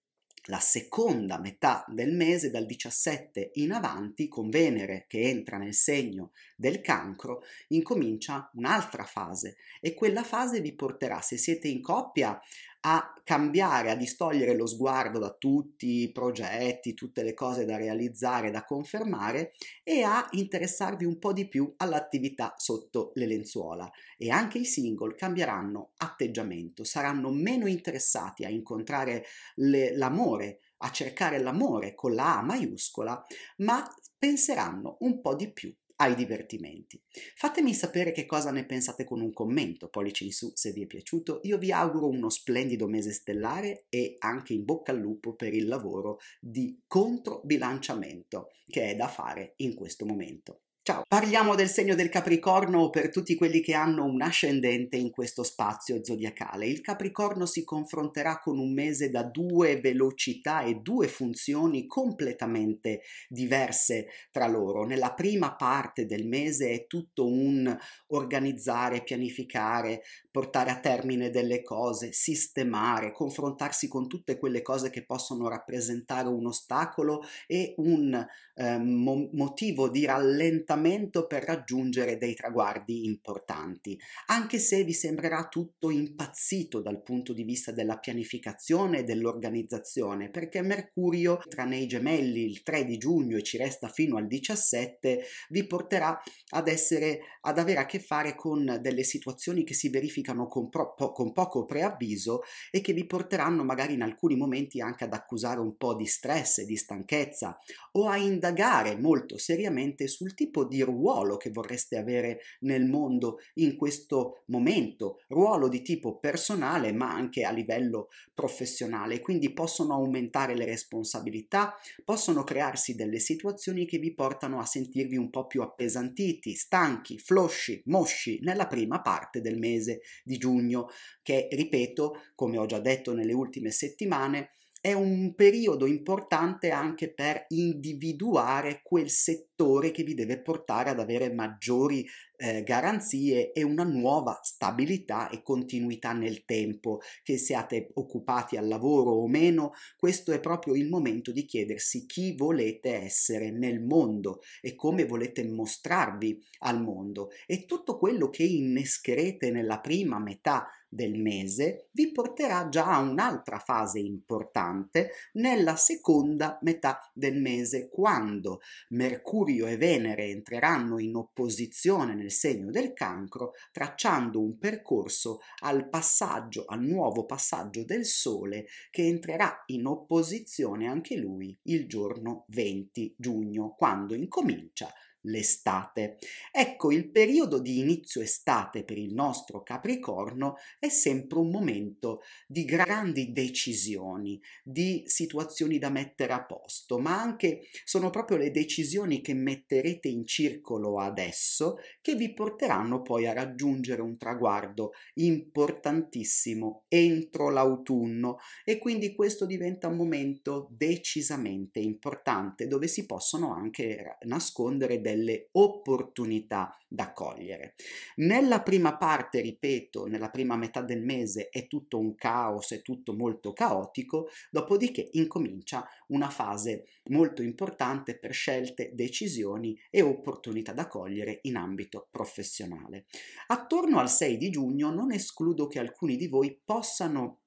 la seconda metà del mese, dal 17 in avanti, con Venere che entra nel segno del cancro, incomincia un'altra fase e quella fase vi porterà, se siete in coppia, a cambiare, a distogliere lo sguardo da tutti i progetti, tutte le cose da realizzare, da confermare e a interessarvi un po' di più all'attività sotto le lenzuola. E anche i single cambieranno atteggiamento, saranno meno interessati a incontrare le, l'amore, a cercare l'amore con la A maiuscola, ma penseranno un po' di più ai divertimenti. Fatemi sapere che cosa ne pensate con un commento, pollice in su se vi è piaciuto. Io vi auguro uno splendido mese stellare e anche in bocca al lupo per il lavoro di controbilanciamento che è da fare in questo momento. Ciao, parliamo del segno del Capricorno per tutti quelli che hanno un ascendente in questo spazio zodiacale. Il Capricorno si confronterà con un mese da due velocità e due funzioni completamente diverse tra loro. Nella prima parte del mese è tutto un organizzare, pianificare, portare a termine delle cose, sistemare, confrontarsi con tutte quelle cose che possono rappresentare un ostacolo e un eh, mo- motivo di rallentamento appuntamento per raggiungere dei traguardi importanti, anche se vi sembrerà tutto impazzito dal punto di vista della pianificazione e dell'organizzazione, perché Mercurio tra nei gemelli il 3 di giugno e ci resta fino al 17 vi porterà ad essere ad avere a che fare con delle situazioni che si verificano con, pro, po, con poco preavviso e che vi porteranno magari in alcuni momenti anche ad accusare un po' di stress, e di stanchezza o a indagare molto seriamente sul tipo di ruolo che vorreste avere nel mondo in questo momento, ruolo di tipo personale ma anche a livello professionale, quindi possono aumentare le responsabilità, possono crearsi delle situazioni che vi portano a sentirvi un po' più appesantiti, stanchi, flosci, mosci nella prima parte del mese di giugno che, ripeto, come ho già detto nelle ultime settimane, è un periodo importante anche per individuare quel settore che vi deve portare ad avere maggiori eh, garanzie e una nuova stabilità e continuità nel tempo, che siate occupati al lavoro o meno, questo è proprio il momento di chiedersi chi volete essere nel mondo e come volete mostrarvi al mondo e tutto quello che innescherete nella prima metà del mese vi porterà già a un'altra fase importante nella seconda metà del mese, quando Mercurio e Venere entreranno in opposizione nel segno del cancro, tracciando un percorso al passaggio, al nuovo passaggio del Sole che entrerà in opposizione anche lui il giorno 20 giugno, quando incomincia l'estate. Ecco, il periodo di inizio estate per il nostro Capricorno è sempre un momento di grandi decisioni, di situazioni da mettere a posto, ma anche sono proprio le decisioni che metterete in circolo adesso che vi porteranno poi a raggiungere un traguardo importantissimo entro l'autunno e quindi questo diventa un momento decisamente importante dove si possono anche nascondere delle delle opportunità da cogliere. Nella prima parte, ripeto, nella prima metà del mese è tutto un caos, è tutto molto caotico, dopodiché incomincia una fase molto importante per scelte, decisioni e opportunità da cogliere in ambito professionale. Attorno al 6 di giugno non escludo che alcuni di voi possano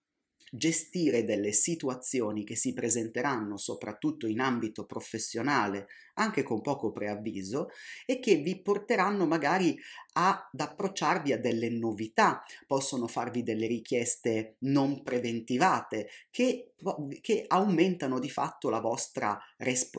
gestire delle situazioni che si presenteranno soprattutto in ambito professionale, anche con poco preavviso, e che vi porteranno magari ad approcciarvi a delle novità, possono farvi delle richieste non preventivate che, che aumentano di fatto vostra,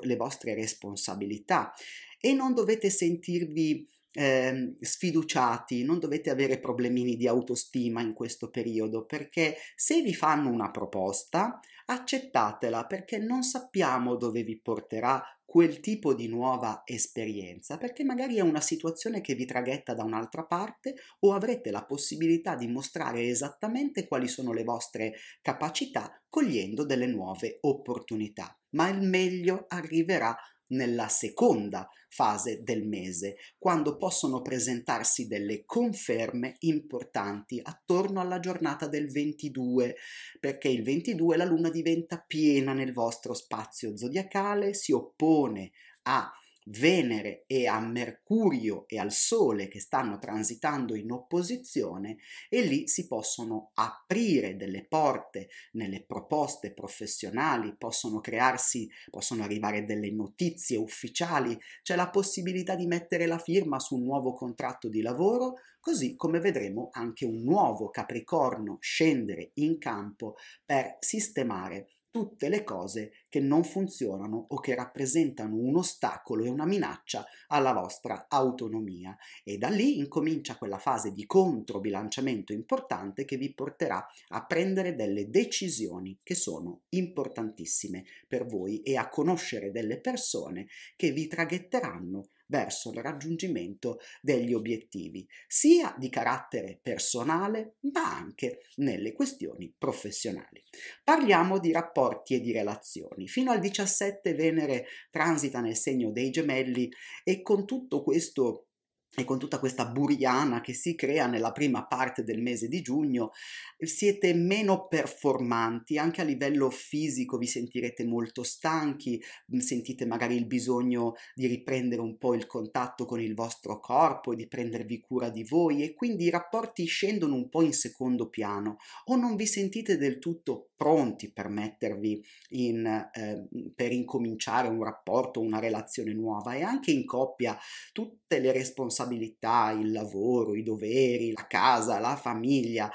le vostre responsabilità e non dovete sentirvi eh, sfiduciati, non dovete avere problemini di autostima in questo periodo, perché se vi fanno una proposta, accettatela perché non sappiamo dove vi porterà quel tipo di nuova esperienza, perché magari è una situazione che vi traghetta da un'altra parte o avrete la possibilità di mostrare esattamente quali sono le vostre capacità cogliendo delle nuove opportunità. Ma il meglio arriverà nella seconda fase del mese, quando possono presentarsi delle conferme importanti attorno alla giornata del 22, perché il 22 la luna diventa piena nel vostro spazio zodiacale, si oppone a Venere e a Mercurio e al Sole che stanno transitando in opposizione e lì si possono aprire delle porte nelle proposte professionali, possono crearsi, possono arrivare delle notizie ufficiali, c'è la possibilità di mettere la firma su un nuovo contratto di lavoro, così come vedremo anche un nuovo Capricorno scendere in campo per sistemare tutte le cose che non funzionano o che rappresentano un ostacolo e una minaccia alla vostra autonomia e da lì incomincia quella fase di controbilanciamento importante che vi porterà a prendere delle decisioni che sono importantissime per voi e a conoscere delle persone che vi traghetteranno verso il raggiungimento degli obiettivi, sia di carattere personale ma anche nelle questioni professionali. Parliamo di rapporti e di relazioni. Fino al 17 Venere transita nel segno dei gemelli e con tutto questo e con tutta questa buriana che si crea nella prima parte del mese di giugno, siete meno performanti anche a livello fisico, vi sentirete molto stanchi, mm, sentite magari il bisogno di riprendere un po' il contatto con il vostro corpo e di prendervi cura di voi e quindi i rapporti scendono un po' in secondo piano o non vi sentite del tutto pronti per mettervi in, eh, per incominciare un rapporto, una relazione nuova e anche in coppia tutte le responsabilità, il lavoro, i doveri, la casa, la famiglia.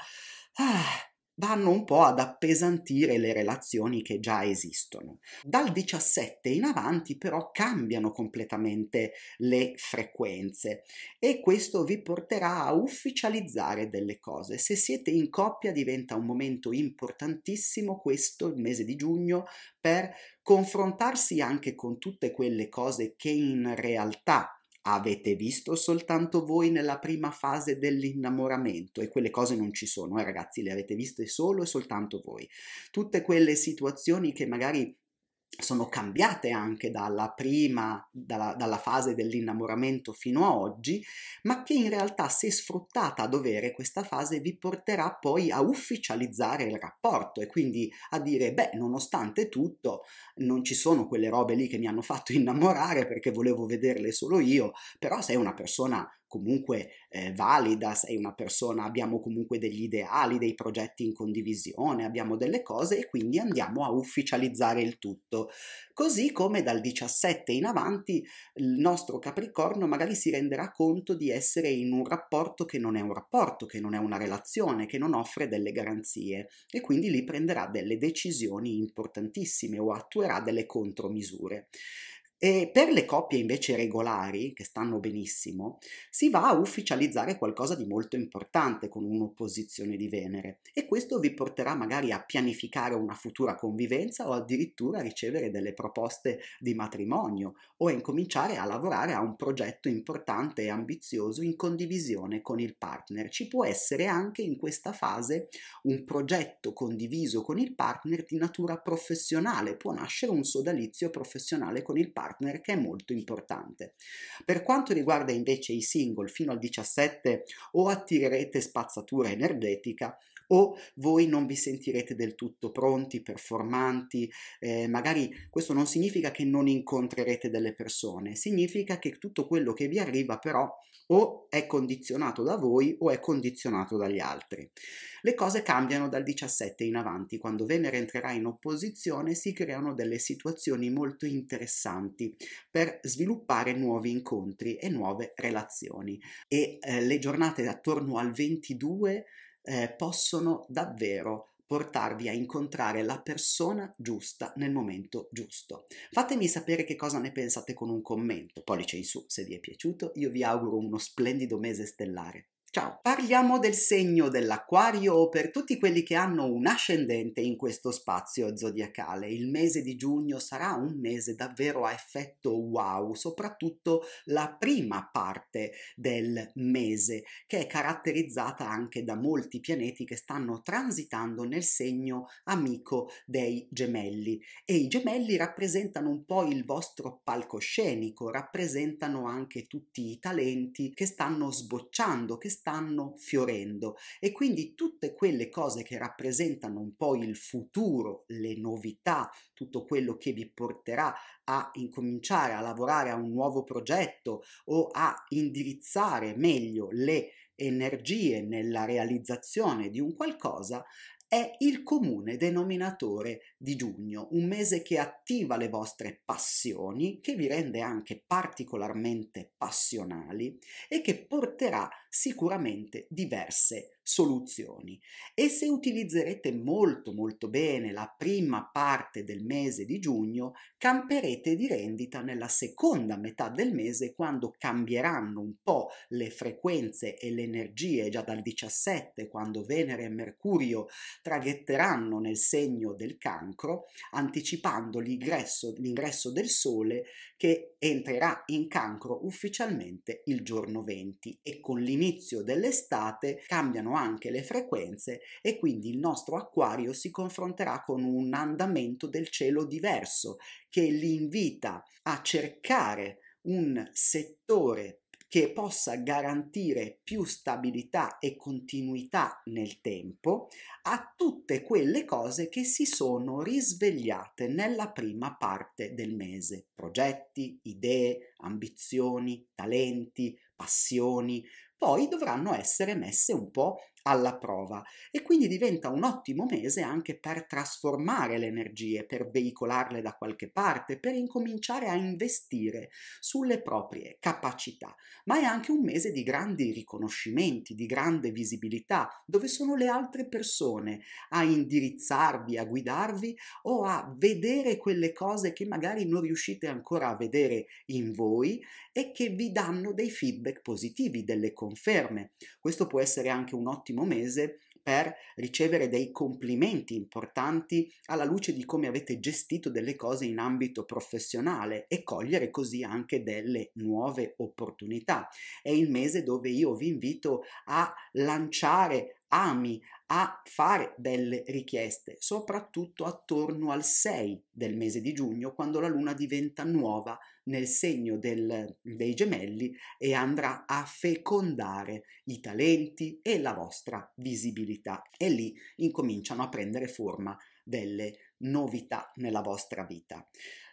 Ah, vanno un po' ad appesantire le relazioni che già esistono. Dal 17 in avanti però cambiano completamente le frequenze e questo vi porterà a ufficializzare delle cose. Se siete in coppia diventa un momento importantissimo questo, il mese di giugno, per confrontarsi anche con tutte quelle cose che in realtà avete visto soltanto voi nella prima fase dell'innamoramento e quelle cose non ci sono, eh, ragazzi, le avete viste solo e soltanto voi. Tutte quelle situazioni che magari sono cambiate anche dalla prima, dalla, dalla, fase dell'innamoramento fino a oggi, ma che in realtà se sfruttata a dovere questa fase vi porterà poi a ufficializzare il rapporto e quindi a dire beh, nonostante tutto non ci sono quelle robe lì che mi hanno fatto innamorare perché volevo vederle solo io, però sei una persona comunque eh, valida, sei una persona, abbiamo comunque degli ideali, dei progetti in condivisione, abbiamo delle cose e quindi andiamo a ufficializzare il tutto. Così come dal 17 in avanti il nostro Capricorno magari si renderà conto di essere in un rapporto che non è un rapporto, che non è una relazione, che non offre delle garanzie e quindi lì prenderà delle decisioni importantissime o attuerà delle contromisure. E per le coppie invece regolari, che stanno benissimo, si va a ufficializzare qualcosa di molto importante con un'opposizione di Venere e questo vi porterà magari a pianificare una futura convivenza o addirittura a ricevere delle proposte di matrimonio o a incominciare a lavorare a un progetto importante e ambizioso in condivisione con il partner. Ci può essere anche in questa fase un progetto condiviso con il partner di natura professionale, può nascere un sodalizio professionale con il partner partner che è molto importante. Per quanto riguarda invece i single fino al 17 o attirerete spazzatura energetica o voi non vi sentirete del tutto pronti, performanti, eh, magari questo non significa che non incontrerete delle persone, significa che tutto quello che vi arriva però o è condizionato da voi o è condizionato dagli altri. Le cose cambiano dal 17 in avanti, quando Venere entrerà in opposizione si creano delle situazioni molto interessanti per sviluppare nuovi incontri e nuove relazioni e eh, le giornate attorno al 22 eh, possono davvero portarvi a incontrare la persona giusta nel momento giusto. Fatemi sapere che cosa ne pensate con un commento, pollice in su se vi è piaciuto, io vi auguro uno splendido mese stellare. Ciao! Parliamo del segno dell'acquario o per tutti quelli che hanno un ascendente in questo spazio zodiacale. Il mese di giugno sarà un mese davvero a effetto wow, soprattutto la prima parte del mese, che è caratterizzata anche da molti pianeti che stanno transitando nel segno amico dei gemelli. E i gemelli rappresentano un po' il vostro palcoscenico, rappresentano anche tutti i talenti che stanno sbocciando, che stanno stanno fiorendo e quindi tutte quelle cose che rappresentano un po' il futuro, le novità, tutto quello che vi porterà a incominciare a lavorare a un nuovo progetto o a indirizzare meglio le energie nella realizzazione di un qualcosa è il comune denominatore di giugno, un mese che attiva le vostre passioni, che vi rende anche particolarmente passionali e che porterà sicuramente diverse soluzioni. E se utilizzerete molto molto bene la prima parte del mese di giugno, camperete di rendita nella seconda metà del mese quando cambieranno un po' le frequenze e le energie già dal 17 quando Venere e Mercurio traghetteranno nel segno del cancro cancro, anticipando l'ingresso, l'ingresso del Sole che entrerà in cancro ufficialmente il giorno 20 e con l'inizio dell'estate cambiano anche le frequenze e quindi il nostro acquario si confronterà con un andamento del cielo diverso che li invita a cercare un settore che possa garantire più stabilità e continuità nel tempo a tutte quelle cose che si sono risvegliate nella prima parte del mese, progetti, idee, ambizioni, talenti, passioni, poi dovranno essere messe un po' alla prova e quindi diventa un ottimo mese anche per trasformare le energie, per veicolarle da qualche parte, per incominciare a investire sulle proprie capacità, ma è anche un mese di grandi riconoscimenti, di grande visibilità, dove sono le altre persone a indirizzarvi, a guidarvi o a vedere quelle cose che magari non riuscite ancora a vedere in voi e che vi danno dei feedback positivi, delle conferme. Questo può essere anche un ottimo ultimo mese per ricevere dei complimenti importanti alla luce di come avete gestito delle cose in ambito professionale e cogliere così anche delle nuove opportunità. È il mese dove io vi invito a lanciare ami a fare delle richieste, soprattutto attorno al 6 del mese di giugno, quando la luna diventa nuova nel segno del, dei gemelli e andrà a fecondare i talenti e la vostra visibilità. E lì incominciano a prendere forma delle novità nella vostra vita.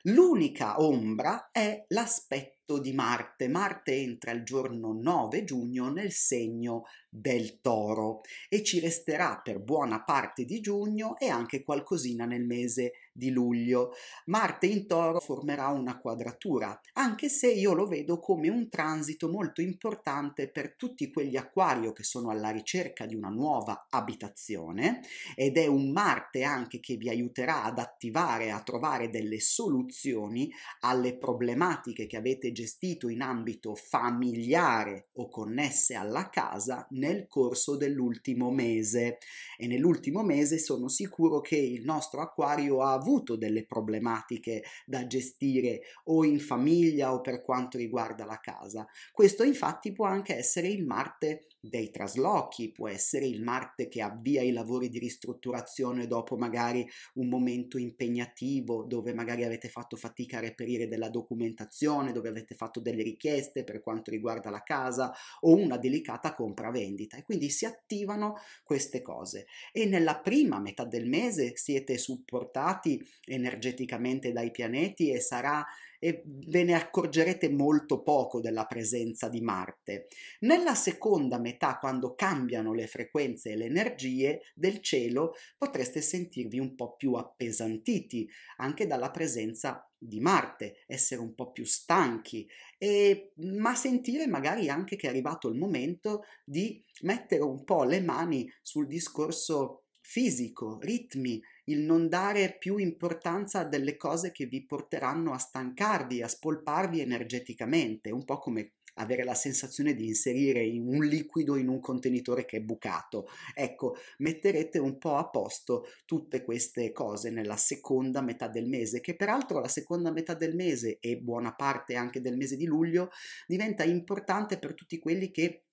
L'unica ombra è l'aspetto di Marte. Marte entra il giorno 9 giugno nel segno del toro e ci resterà per buona parte di giugno e anche qualcosina nel mese di luglio. Marte in toro formerà una quadratura, anche se io lo vedo come un transito molto importante per tutti quegli acquario che sono alla ricerca di una nuova abitazione ed è un Marte anche che vi aiuterà ad attivare, a trovare delle soluzioni soluzioni alle problematiche che avete gestito in ambito familiare o connesse alla casa nel corso dell'ultimo mese. E nell'ultimo mese sono sicuro che il nostro acquario ha avuto delle problematiche da gestire o in famiglia o per quanto riguarda la casa. Questo infatti può anche essere il Marte dei traslochi, può essere il Marte che avvia i lavori di ristrutturazione dopo magari un momento impegnativo dove magari avete fatto fatica a reperire della documentazione, dove avete fatto delle richieste per quanto riguarda la casa o una delicata compravendita e quindi si attivano queste cose e nella prima metà del mese siete supportati energeticamente dai pianeti e sarà e ve ne accorgerete molto poco della presenza di Marte. Nella seconda metà, quando cambiano le frequenze e le energie del cielo, potreste sentirvi un po' più appesantiti anche dalla presenza di Marte, essere un po' più stanchi, e, ma sentire magari anche che è arrivato il momento di mettere un po' le mani sul discorso fisico, ritmi, il non dare più importanza a delle cose che vi porteranno a stancarvi, a spolparvi energeticamente, un po' come avere la sensazione di inserire un liquido in un contenitore che è bucato. Ecco, metterete un po' a posto tutte queste cose nella seconda metà del mese, che peraltro la seconda metà del mese e buona parte anche del mese di luglio diventa importante per tutti quelli che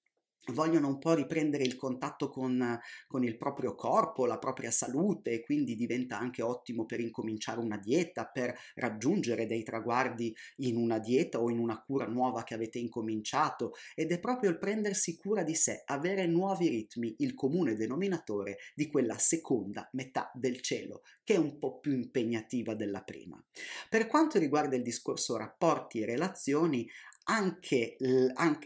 vogliono un po' riprendere il contatto con, con, il proprio corpo, la propria salute e quindi diventa anche ottimo per incominciare una dieta, per raggiungere dei traguardi in una dieta o in una cura nuova che avete incominciato ed è proprio il prendersi cura di sé, avere nuovi ritmi, il comune denominatore di quella seconda metà del cielo che è un po' più impegnativa della prima. Per quanto riguarda il discorso rapporti e relazioni, anche,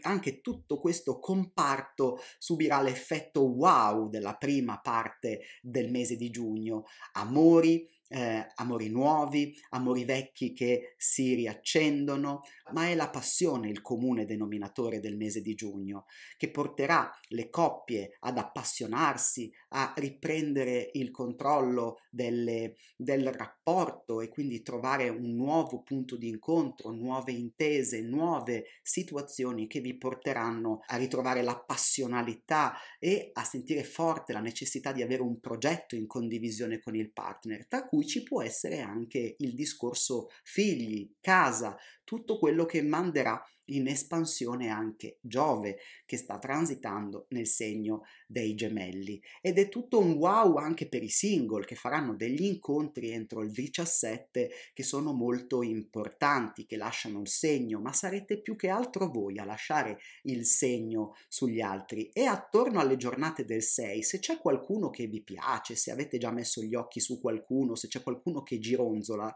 anche, tutto questo comparto subirà l'effetto wow della prima parte del mese di giugno. Amori, eh, amori nuovi, amori vecchi che si riaccendono, ma è la passione il comune denominatore del mese di giugno, che porterà le coppie ad appassionarsi, a riprendere il controllo delle, del rapporto e quindi trovare un nuovo punto di incontro, nuove intese, nuove situazioni che vi porteranno a ritrovare la passionalità e a sentire forte la necessità di avere un progetto in condivisione con il partner, tra cui cui ci può essere anche il discorso figli, casa, tutto quello che manderà in espansione anche Giove che sta transitando nel segno dei gemelli ed è tutto un wow anche per i single che faranno degli incontri entro il 17 che sono molto importanti, che lasciano il segno, ma sarete più che altro voi a lasciare il segno sugli altri e attorno alle giornate del 6 se c'è qualcuno che vi piace, se avete già messo gli occhi su qualcuno, se c'è qualcuno che gironzola,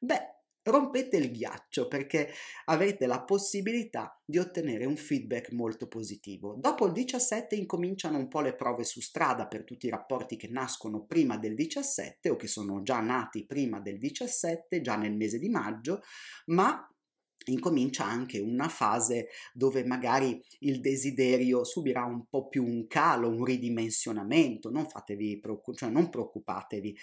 beh rompete il ghiaccio perché avrete la possibilità di ottenere un feedback molto positivo. Dopo il 17 incominciano un po' le prove su strada per tutti i rapporti che nascono prima del 17 o che sono già nati prima del 17, già nel mese di maggio, ma incomincia anche una fase dove magari il desiderio subirà un po' più un calo, un ridimensionamento, non, fatevi, cioè non preoccupatevi,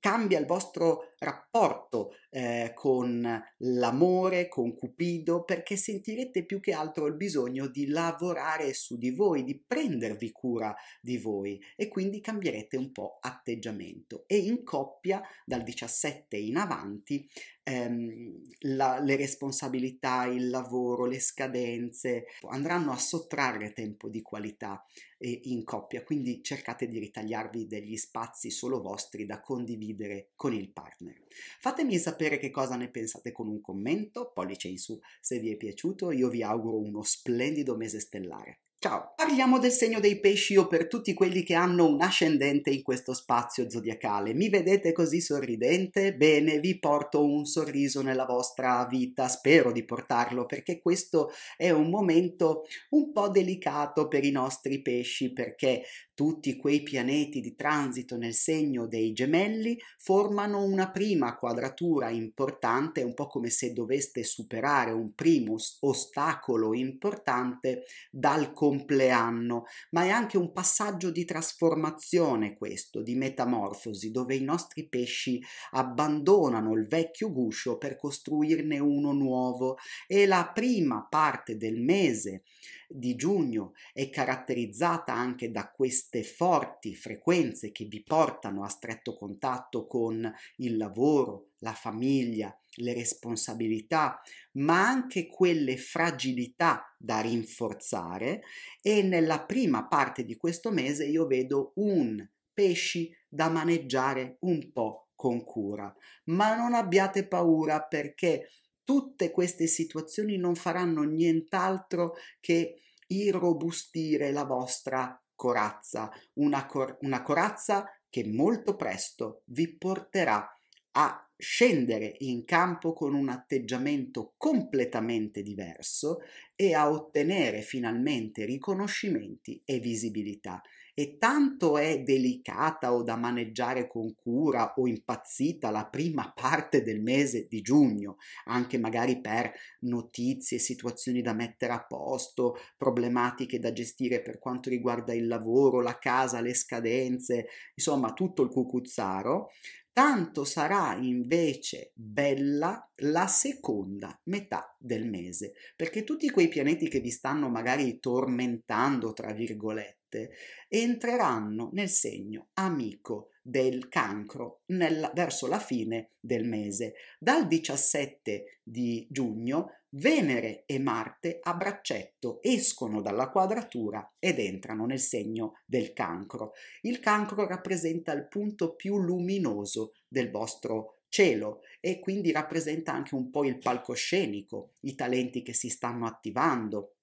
cambia il vostro rapporto eh, con l'amore, con Cupido, perché sentirete più che altro il bisogno di lavorare su di voi, di prendervi cura di voi e quindi cambierete un po' atteggiamento. E in coppia, dal 17 in avanti, ehm, la, le responsabilità, il lavoro, le scadenze andranno a sottrarre tempo di qualità eh, in coppia, quindi cercate di ritagliarvi degli spazi solo vostri da condividere con il partner partner. Fatemi sapere che cosa ne pensate con un commento, pollice in su se vi è piaciuto, io vi auguro uno splendido mese stellare. Ciao, parliamo del segno dei pesci o per tutti quelli che hanno un ascendente in questo spazio zodiacale. Mi vedete così sorridente? Bene, vi porto un sorriso nella vostra vita, spero di portarlo perché questo è un momento un po' delicato per i nostri pesci perché tutti quei pianeti di transito nel segno dei gemelli formano una prima quadratura importante, un po' come se doveste superare un primo ostacolo importante dal corpo compleanno, ma è anche un passaggio di trasformazione questo, di metamorfosi, dove i nostri pesci abbandonano il vecchio guscio per costruirne uno nuovo e la prima parte del mese di giugno è caratterizzata anche da queste forti frequenze che vi portano a stretto contatto con il lavoro, la famiglia, le responsabilità, ma anche quelle fragilità da rinforzare e nella prima parte di questo mese io vedo un pesci da maneggiare un po' con cura. Ma non abbiate paura perché tutte queste situazioni non faranno nient'altro che irrobustire la vostra corazza, una, cor- una corazza che molto presto vi porterà a a scendere in campo con un atteggiamento completamente diverso e a ottenere finalmente riconoscimenti e visibilità. E tanto è delicata o da maneggiare con cura o impazzita la prima parte del mese di giugno, anche magari per notizie, situazioni da mettere a posto, problematiche da gestire per quanto riguarda il lavoro, la casa, le scadenze, insomma tutto il cucuzzaro, tanto sarà invece bella la seconda metà del mese, perché tutti quei pianeti che vi stanno magari tormentando, tra virgolette, entreranno nel segno amico del cancro nel, verso la fine del mese. Dal 17 di giugno Venere e Marte a braccetto escono dalla quadratura ed entrano nel segno del cancro. Il cancro rappresenta il punto più luminoso del vostro cielo e quindi rappresenta anche un po' il palcoscenico, i talenti che si stanno attivando,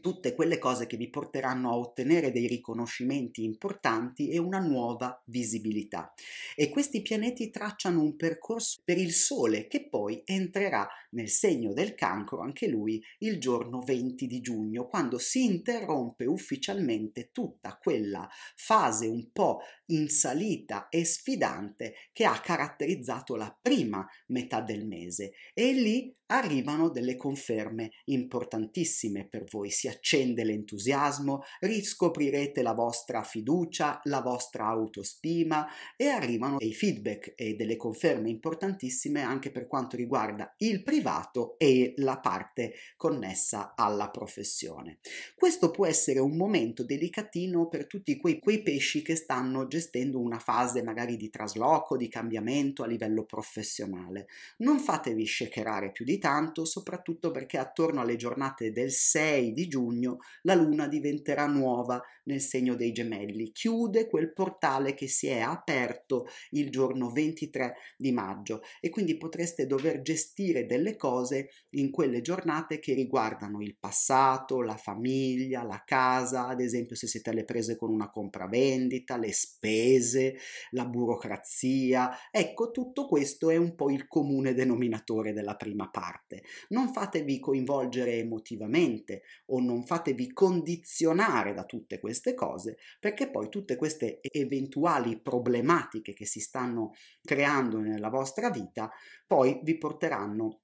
tutte quelle cose che vi porteranno a ottenere dei riconoscimenti importanti e una nuova visibilità. E questi pianeti tracciano un percorso per il Sole che poi entrerà nel segno del cancro, anche lui, il giorno 20 di giugno, quando si interrompe ufficialmente tutta quella fase un po' in salita e sfidante che ha caratterizzato la prima metà del mese. E lì arrivano delle conferme importantissime per voi. Siete accende l'entusiasmo, riscoprirete la vostra fiducia, la vostra autostima e arrivano dei feedback e delle conferme importantissime anche per quanto riguarda il privato e la parte connessa alla professione. Questo può essere un momento delicatino per tutti quei, quei pesci che stanno gestendo una fase magari di trasloco, di cambiamento a livello professionale. Non fatevi shakerare più di tanto, soprattutto perché attorno alle giornate del 6 di giugno la luna diventerà nuova nel segno dei gemelli, chiude quel portale che si è aperto il giorno 23 di maggio e quindi potreste dover gestire delle cose in quelle giornate che riguardano il passato, la famiglia, la casa, ad esempio se siete alle prese con una compravendita, le spese, la burocrazia, ecco tutto questo è un po' il comune denominatore della prima parte. Non fatevi coinvolgere emotivamente o non fatevi condizionare da tutte queste cose, perché poi tutte queste eventuali problematiche che si stanno creando nella vostra vita poi vi porteranno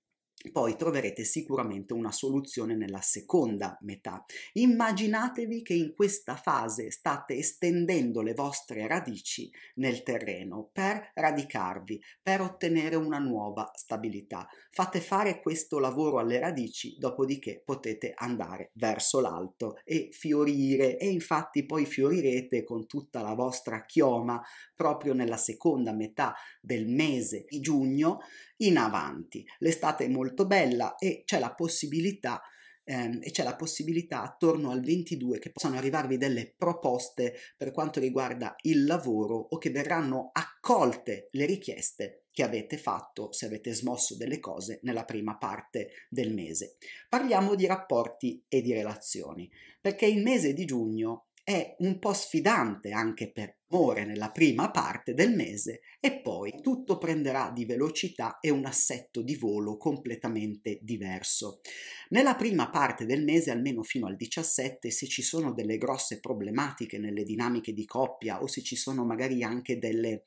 poi troverete sicuramente una soluzione nella seconda metà. Immaginatevi che in questa fase state estendendo le vostre radici nel terreno per radicarvi, per ottenere una nuova stabilità. Fate fare questo lavoro alle radici, dopodiché potete andare verso l'alto e fiorire e infatti poi fiorirete con tutta la vostra chioma proprio nella seconda metà del mese di giugno in avanti. L'estate è molto bella e c'è la possibilità ehm, e c'è la possibilità attorno al 22 che possano arrivarvi delle proposte per quanto riguarda il lavoro o che verranno accolte le richieste che avete fatto se avete smosso delle cose nella prima parte del mese. Parliamo di rapporti e di relazioni, perché il mese di giugno è un po' sfidante anche per ore nella prima parte del mese e poi tutto prenderà di velocità e un assetto di volo completamente diverso. Nella prima parte del mese, almeno fino al 17, se ci sono delle grosse problematiche nelle dinamiche di coppia o se ci sono magari anche delle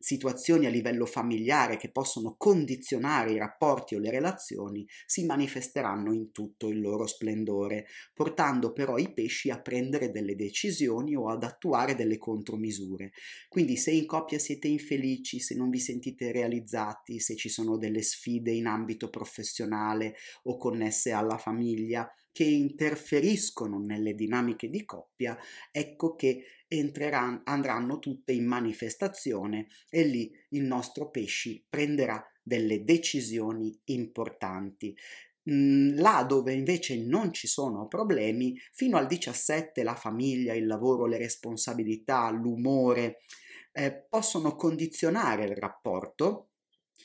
situazioni a livello familiare che possono condizionare i rapporti o le relazioni si manifesteranno in tutto il loro splendore, portando però i pesci a prendere delle decisioni o ad attuare delle contromisure. Quindi se in coppia siete infelici, se non vi sentite realizzati, se ci sono delle sfide in ambito professionale o connesse alla famiglia, che interferiscono nelle dinamiche di coppia, ecco che entreranno, andranno tutte in manifestazione e lì il nostro pesci prenderà delle decisioni importanti. Mhmm, là dove invece non ci sono problemi, fino al 17 la famiglia, il lavoro, le responsabilità, l'umore eh, possono condizionare il rapporto,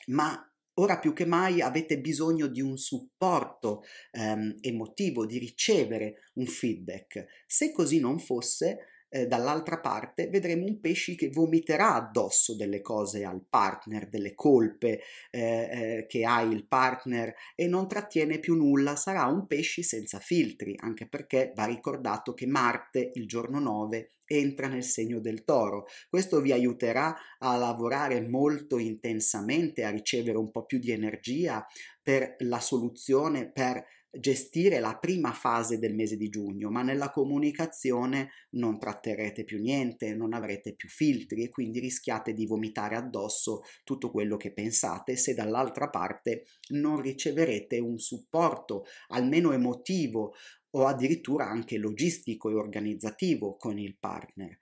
ma ora più che mai avete bisogno di un supporto ehm, emotivo, di ricevere un feedback. Se così non fosse, eh, dall'altra parte vedremo un pesci che vomiterà addosso delle cose al partner, delle colpe eh, eh, che ha il partner e non trattiene più nulla, sarà un pesci senza filtri, anche perché va ricordato che Marte il giorno 9 entra nel segno del toro. Questo vi aiuterà a lavorare molto intensamente, a ricevere un po' più di energia per la soluzione, per gestire la prima fase del mese di giugno, ma nella comunicazione non tratterete più niente, non avrete più filtri e quindi rischiate di vomitare addosso tutto quello che pensate se dall'altra parte non riceverete un supporto, almeno emotivo o addirittura anche logistico e organizzativo con il partner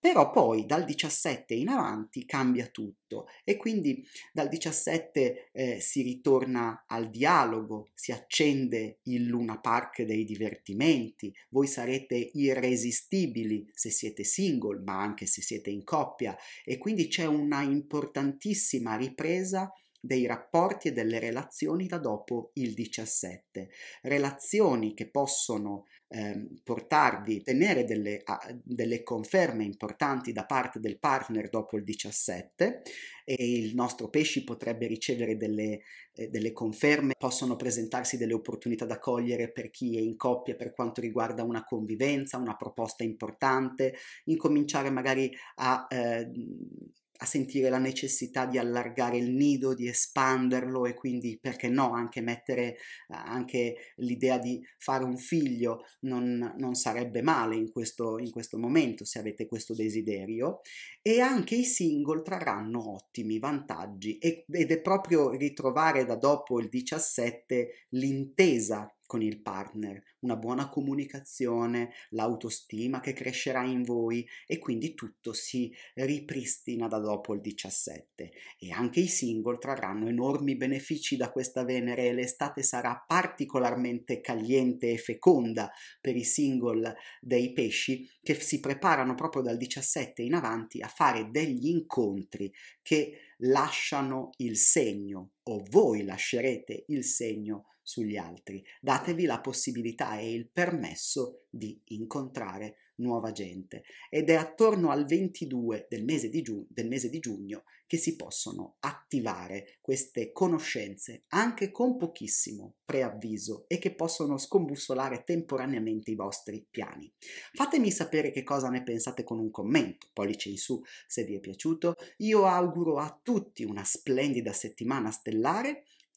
però poi dal 17 in avanti cambia tutto e quindi dal 17 eh, si ritorna al dialogo, si accende il Luna Park dei divertimenti, voi sarete irresistibili se siete single ma anche se siete in coppia e quindi c'è una importantissima ripresa dei rapporti e delle relazioni da dopo il 17, relazioni che possono Ehm, portarvi, tenere delle, delle, conferme importanti da parte del partner dopo il 17 e il nostro pesci potrebbe ricevere delle, eh, delle conferme, possono presentarsi delle opportunità da cogliere per chi è in coppia per quanto riguarda una convivenza, una proposta importante, incominciare magari a eh, a sentire la necessità di allargare il nido, di espanderlo e quindi perché no anche mettere eh, anche l'idea di fare un figlio non, non sarebbe male in questo, in questo momento se avete questo desiderio e anche i single trarranno ottimi vantaggi ed è proprio ritrovare da dopo il 17 l'intesa con il partner, una buona comunicazione, l'autostima che crescerà in voi e quindi tutto si ripristina da dopo il 17 e anche i single trarranno enormi benefici da questa Venere e l'estate sarà particolarmente caliente e feconda per i single dei pesci che si preparano proprio dal 17 in avanti a fare degli incontri che lasciano il segno o voi lascerete il segno sugli altri, datevi la possibilità e il permesso di incontrare nuova gente ed è attorno al 22 del mese, di giugno, del mese di giugno che si possono attivare queste conoscenze anche con pochissimo preavviso e che possono scombussolare temporaneamente i vostri piani. Fatemi sapere che cosa ne pensate con un commento, pollice in su se vi è piaciuto. Io auguro a tutti una splendida settimana stellare